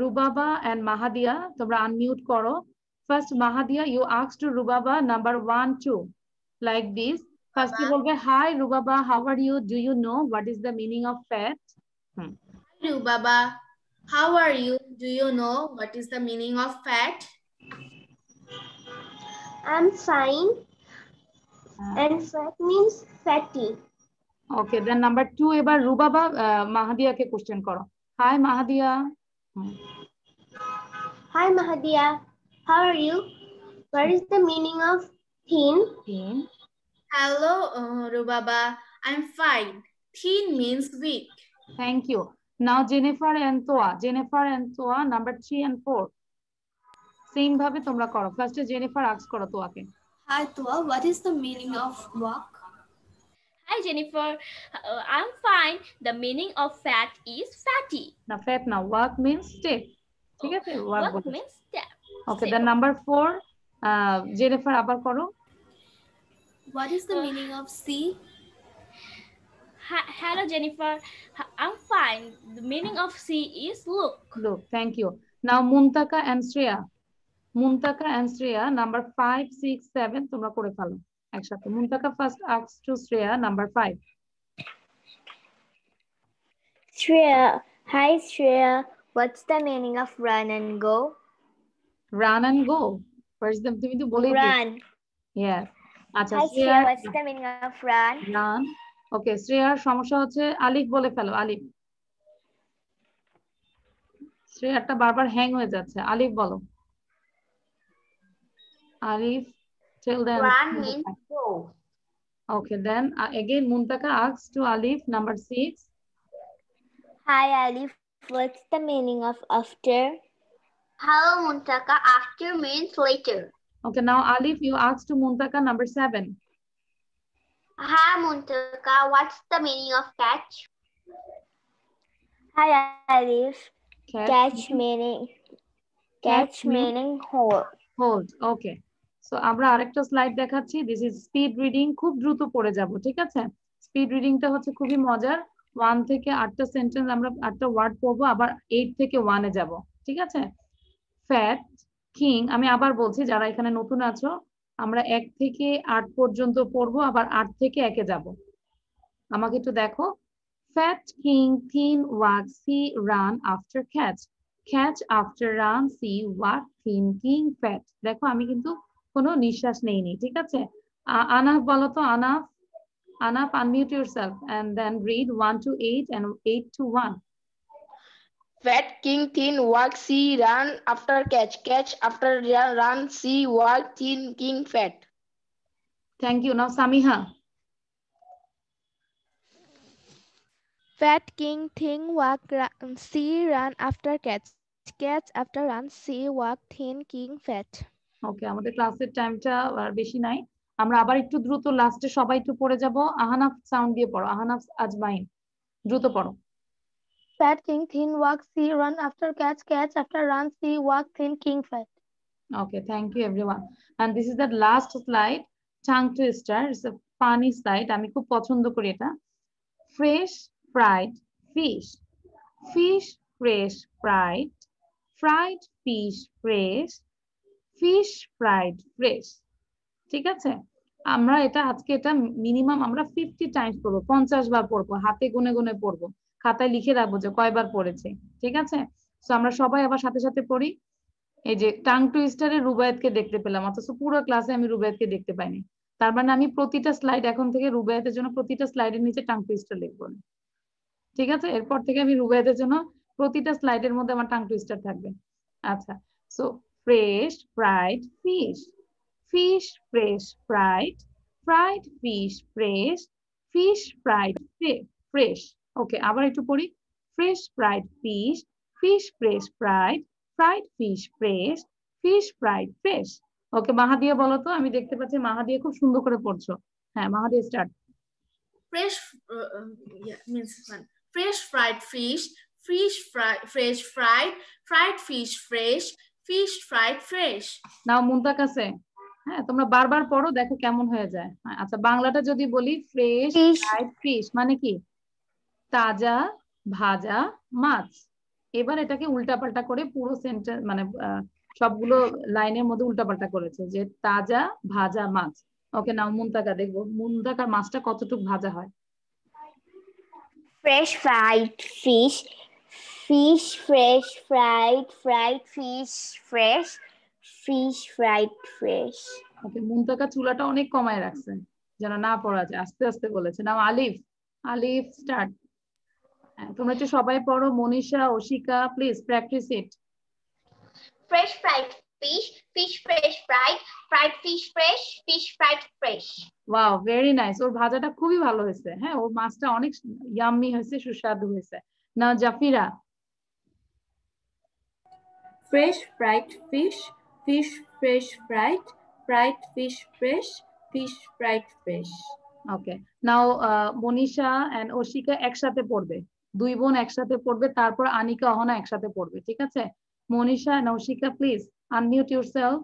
রুবাবা এন্ড মাহাদিয়া তোমরা আনমিউট করো ফার্স্ট মাহাদিয়া ইউ আক্স to Rubaba number one two like this ফার্স্টে বলবে hi Rubaba how are you do you know what is the meaning of fat Rubaba How are you? Do you know what is the meaning of fat? I'm fine. And fat means fatty. Okay, then number two, এবার রুবা বা Mahadia, ke question hi Hi, Mahadia. Hi, Mahadia. How are you? What is the meaning of thin thin hello uh, rubaba i'm fine thin means weak thank you Now Jennifer and Toa. Jennifer and Toa number three and four. Same tumra ভাবে First is Jennifer asks ask Toa ke. Hi Toa, what is the meaning of walk? Hi Jennifer, uh, I'm fine. The meaning of fat is fatty. Na fat na, walk means step. ঠিক oh, Walk, walk means step. Okay, step. then number four, uh, Jennifer abar করো। What is the uh, meaning of see? hello Jennifer. I'm fine. The meaning of see is look. Look. Thank you. Now Muntaka and Shreya. Muntaka and Shreya number five, six, seven. 6 7 তোমরা করে Muntaka first asks to Shreya number 5. Shreya, hi Shreya. What's the meaning of run and go? Run and go. First তুমি তো বলে Run. Yes. Hi Shreya, what's the meaning of run? Run. ওকে শ্রেয়ার সমস্যা হচ্ছে আলিফ বলে ফেলো আলিফ শ্রেয়ারটা বারবার হ্যাং হয়ে যাচ্ছে আলিফ বলো আলিফ till then okay then uh, again muntaka asks to alif number 6 hi alif what's the meaning of after hello muntaka after means later okay now alif you ask to muntaka number 7 Hi, Muntaka. What's the meaning of catch? Hi, Arif. Catch, catch meaning. Catch, meaning hold. Hold. Okay. So আমরা আরেকটা স্লাইড দেখাচ্ছি দিস ইজ স্পিড রিডিং খুব দ্রুত পড়ে যাব ঠিক আছে স্পিড রিডিংটা হচ্ছে খুবই মজার ওয়ান থেকে আটটা সেন্টেন্স আমরা আটটা ওয়ার্ড পড়বো আবার এইট থেকে ওয়ানে যাব ঠিক আছে ফ্যাট কিং আমি আবার বলছি যারা এখানে নতুন আছো আমরা এক থেকে আট পর্যন্ত পড়বো আবার আট থেকে একে যাব আমাকে একটু দেখো fat king thin walk see run after catch catch after run see walk thin king fat দেখো আমি কিন্তু কোনো নিঃশ্বাস নেইনি ঠিক আছে আনাফ বলো তো Anaf Anaf unmute yourself and then read one two eight and eight two one Fat king thin walk see run after catch catch after run see walk thin king fat. Thank you. Now Samiha. Fat king thing walk run, see run after catch catch after run see walk thin king fat. Okay আমাদের ক্লাসের টাইমটা আর বেশি নাই আমরা আবার একটু দ্রুত লাস্টে সবাই একটু পড়ে যাব আহানাফ সাউন্ড দিয়ে পড়ো আহানাফ আজমাইন দ্রুত পড়ো fat, king, thin, walk, see, run after catch, catch after run, see, walk, thin, king, fat. Okay, thank you everyone. And this is the last slide, tongue twister. It's a funny slide. আমি খুব পছন্দ করি এটা। Fresh fried fish. Fish fresh fried. Fried fish fresh. Fish fried fresh. ঠিক আছে? আমরা এটা আজকে এটা মিনিমাম আমরা 50 টাইমস পড়বো 50 বার পড়বো হাতে গুনে গুনে পড়বো খাতায় লিখে রাখবো যে কয়বার পড়েছে ঠিক আছে তো আমরা সবাই আবার সাথে সাথে পড়ি এই যে টাং টুইস্টারের রুবায়াতকে দেখতে পেলাম অথচ পুরো ক্লাসে আমি রুবায়াতকে দেখতে পাইনি তার মানে আমি প্রতিটা স্লাইড এখন থেকে রুবায়তের জন্য প্রতিটা স্লাইডের নিচে টাং টুইস্টার লিখবো ঠিক আছে এরপর থেকে আমি রুবায়তের জন্য প্রতিটা স্লাইডের মধ্যে আমার টাং টুইস্টার থাকবে আচ্ছা so fresh fried fish fish fresh fried fried fish fresh fish fried fresh okay আবার একটু পড়ি fresh fried fish fish fresh fried fried fish fresh fish fried fresh okay Mahadia বলো তো আমি দেখতে পাচ্ছি মাহাদিয়া খুব সুন্দর করে পড়ছো হ্যাঁ Mahadia start fresh fresh fried fish fish fry fresh fried fried fish fresh fish fried fresh now Munta আছে হ্যাঁ তোমরা বারবার পড়ো দেখো কেমন হয়ে যায় আচ্ছা বাংলাটা যদি বলি ফ্রেশ ফ্রাইড ফিশ মানে কি তাজা ভাজা মাছ এবার এটাকে উল্টাপাল্টা করে পুরো সেন্টার মানে সবগুলো লাইনের মধ্যে উল্টাপাল্টা করেছে যে তাজা ভাজা মাছ ওকে নাও মুন্তাকা দেখবো মুন্তাকার মাছটা কতটুকু ভাজা হয় fresh fried fish fish fresh fried fried fish fresh fish fried fresh ওকে মুন্তাকা চুলাটা অনেক কমায় রাখছে যেন না পড়া যায় আস্তে আস্তে বলেছে নাও আলিফ আলিফ স্টার্ট হ্যাঁ, তোমরা তো সবাই পড়ো Manisha Ashika please practice it fresh fried fish fish fresh fried fried fish fresh fish fried fresh wow very nice ওর ভাজাটা খুবই ভালো হয়েছে হ্যাঁ ওর মাছটা অনেক ইয়াম্মি হয়েছে সুস্বাদু হয়েছে না Jafira fresh fried fish fish fresh fried fried fish fresh fish fried fresh okay now Manisha and Ashika একসাথে পড়বে দুই বোন একসাথে পড়বে তারপর আনিকা অহনা একসাথে পড়বে ঠিক আছে Manisha Naushika please unmute yourself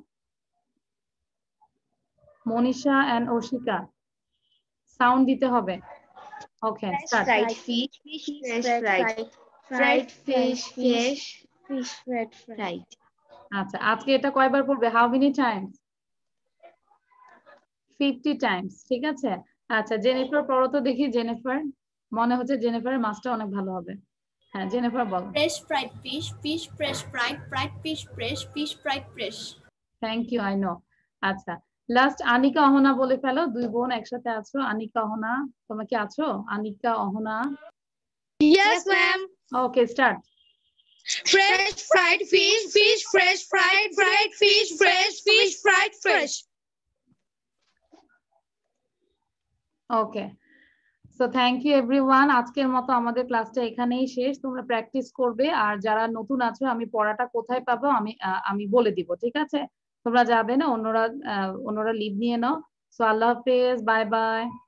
Manisha and Ashika sound দিতে হবে okay fried fish fish fried fried fish fish fish fried fried আচ্ছা আজকে এটা কয়বার পড়বে হাউ মেনি টাইমস 50 টাইমস ঠিক আছে আচ্ছা জেনিফার পড়ো তো দেখি জেনিফার মনে হচ্ছে জেনিফারের মাছটা অনেক ভালো হবে হ্যাঁ জেনিফার বল fresh fried fish fish fresh fried fried fish fresh fish fried fresh thank you I know আচ্ছা লাস্ট আনিকা অহনা বলে ফেলো দুই বোন একসাথে আছো আনিকা অহনা তোমরা কি আছো Anika Ahona yes ma'am okay start fresh fried fish fish fresh fried fried fish fresh fish fried fresh okay so thank you everyone আজকের মতো আমাদের ক্লাসটা এখানেই শেষ তোমরা প্র্যাকটিস করবে আর যারা নতুন আছো আমি পড়াটা কোথায় পাবো আমি আমি বলে দিব ঠিক আছে তোমরা যাবে না অন্যরা অন্যরা লিভ নিয়ে নাও সো আল্লাহ হাফেজ বাই বাই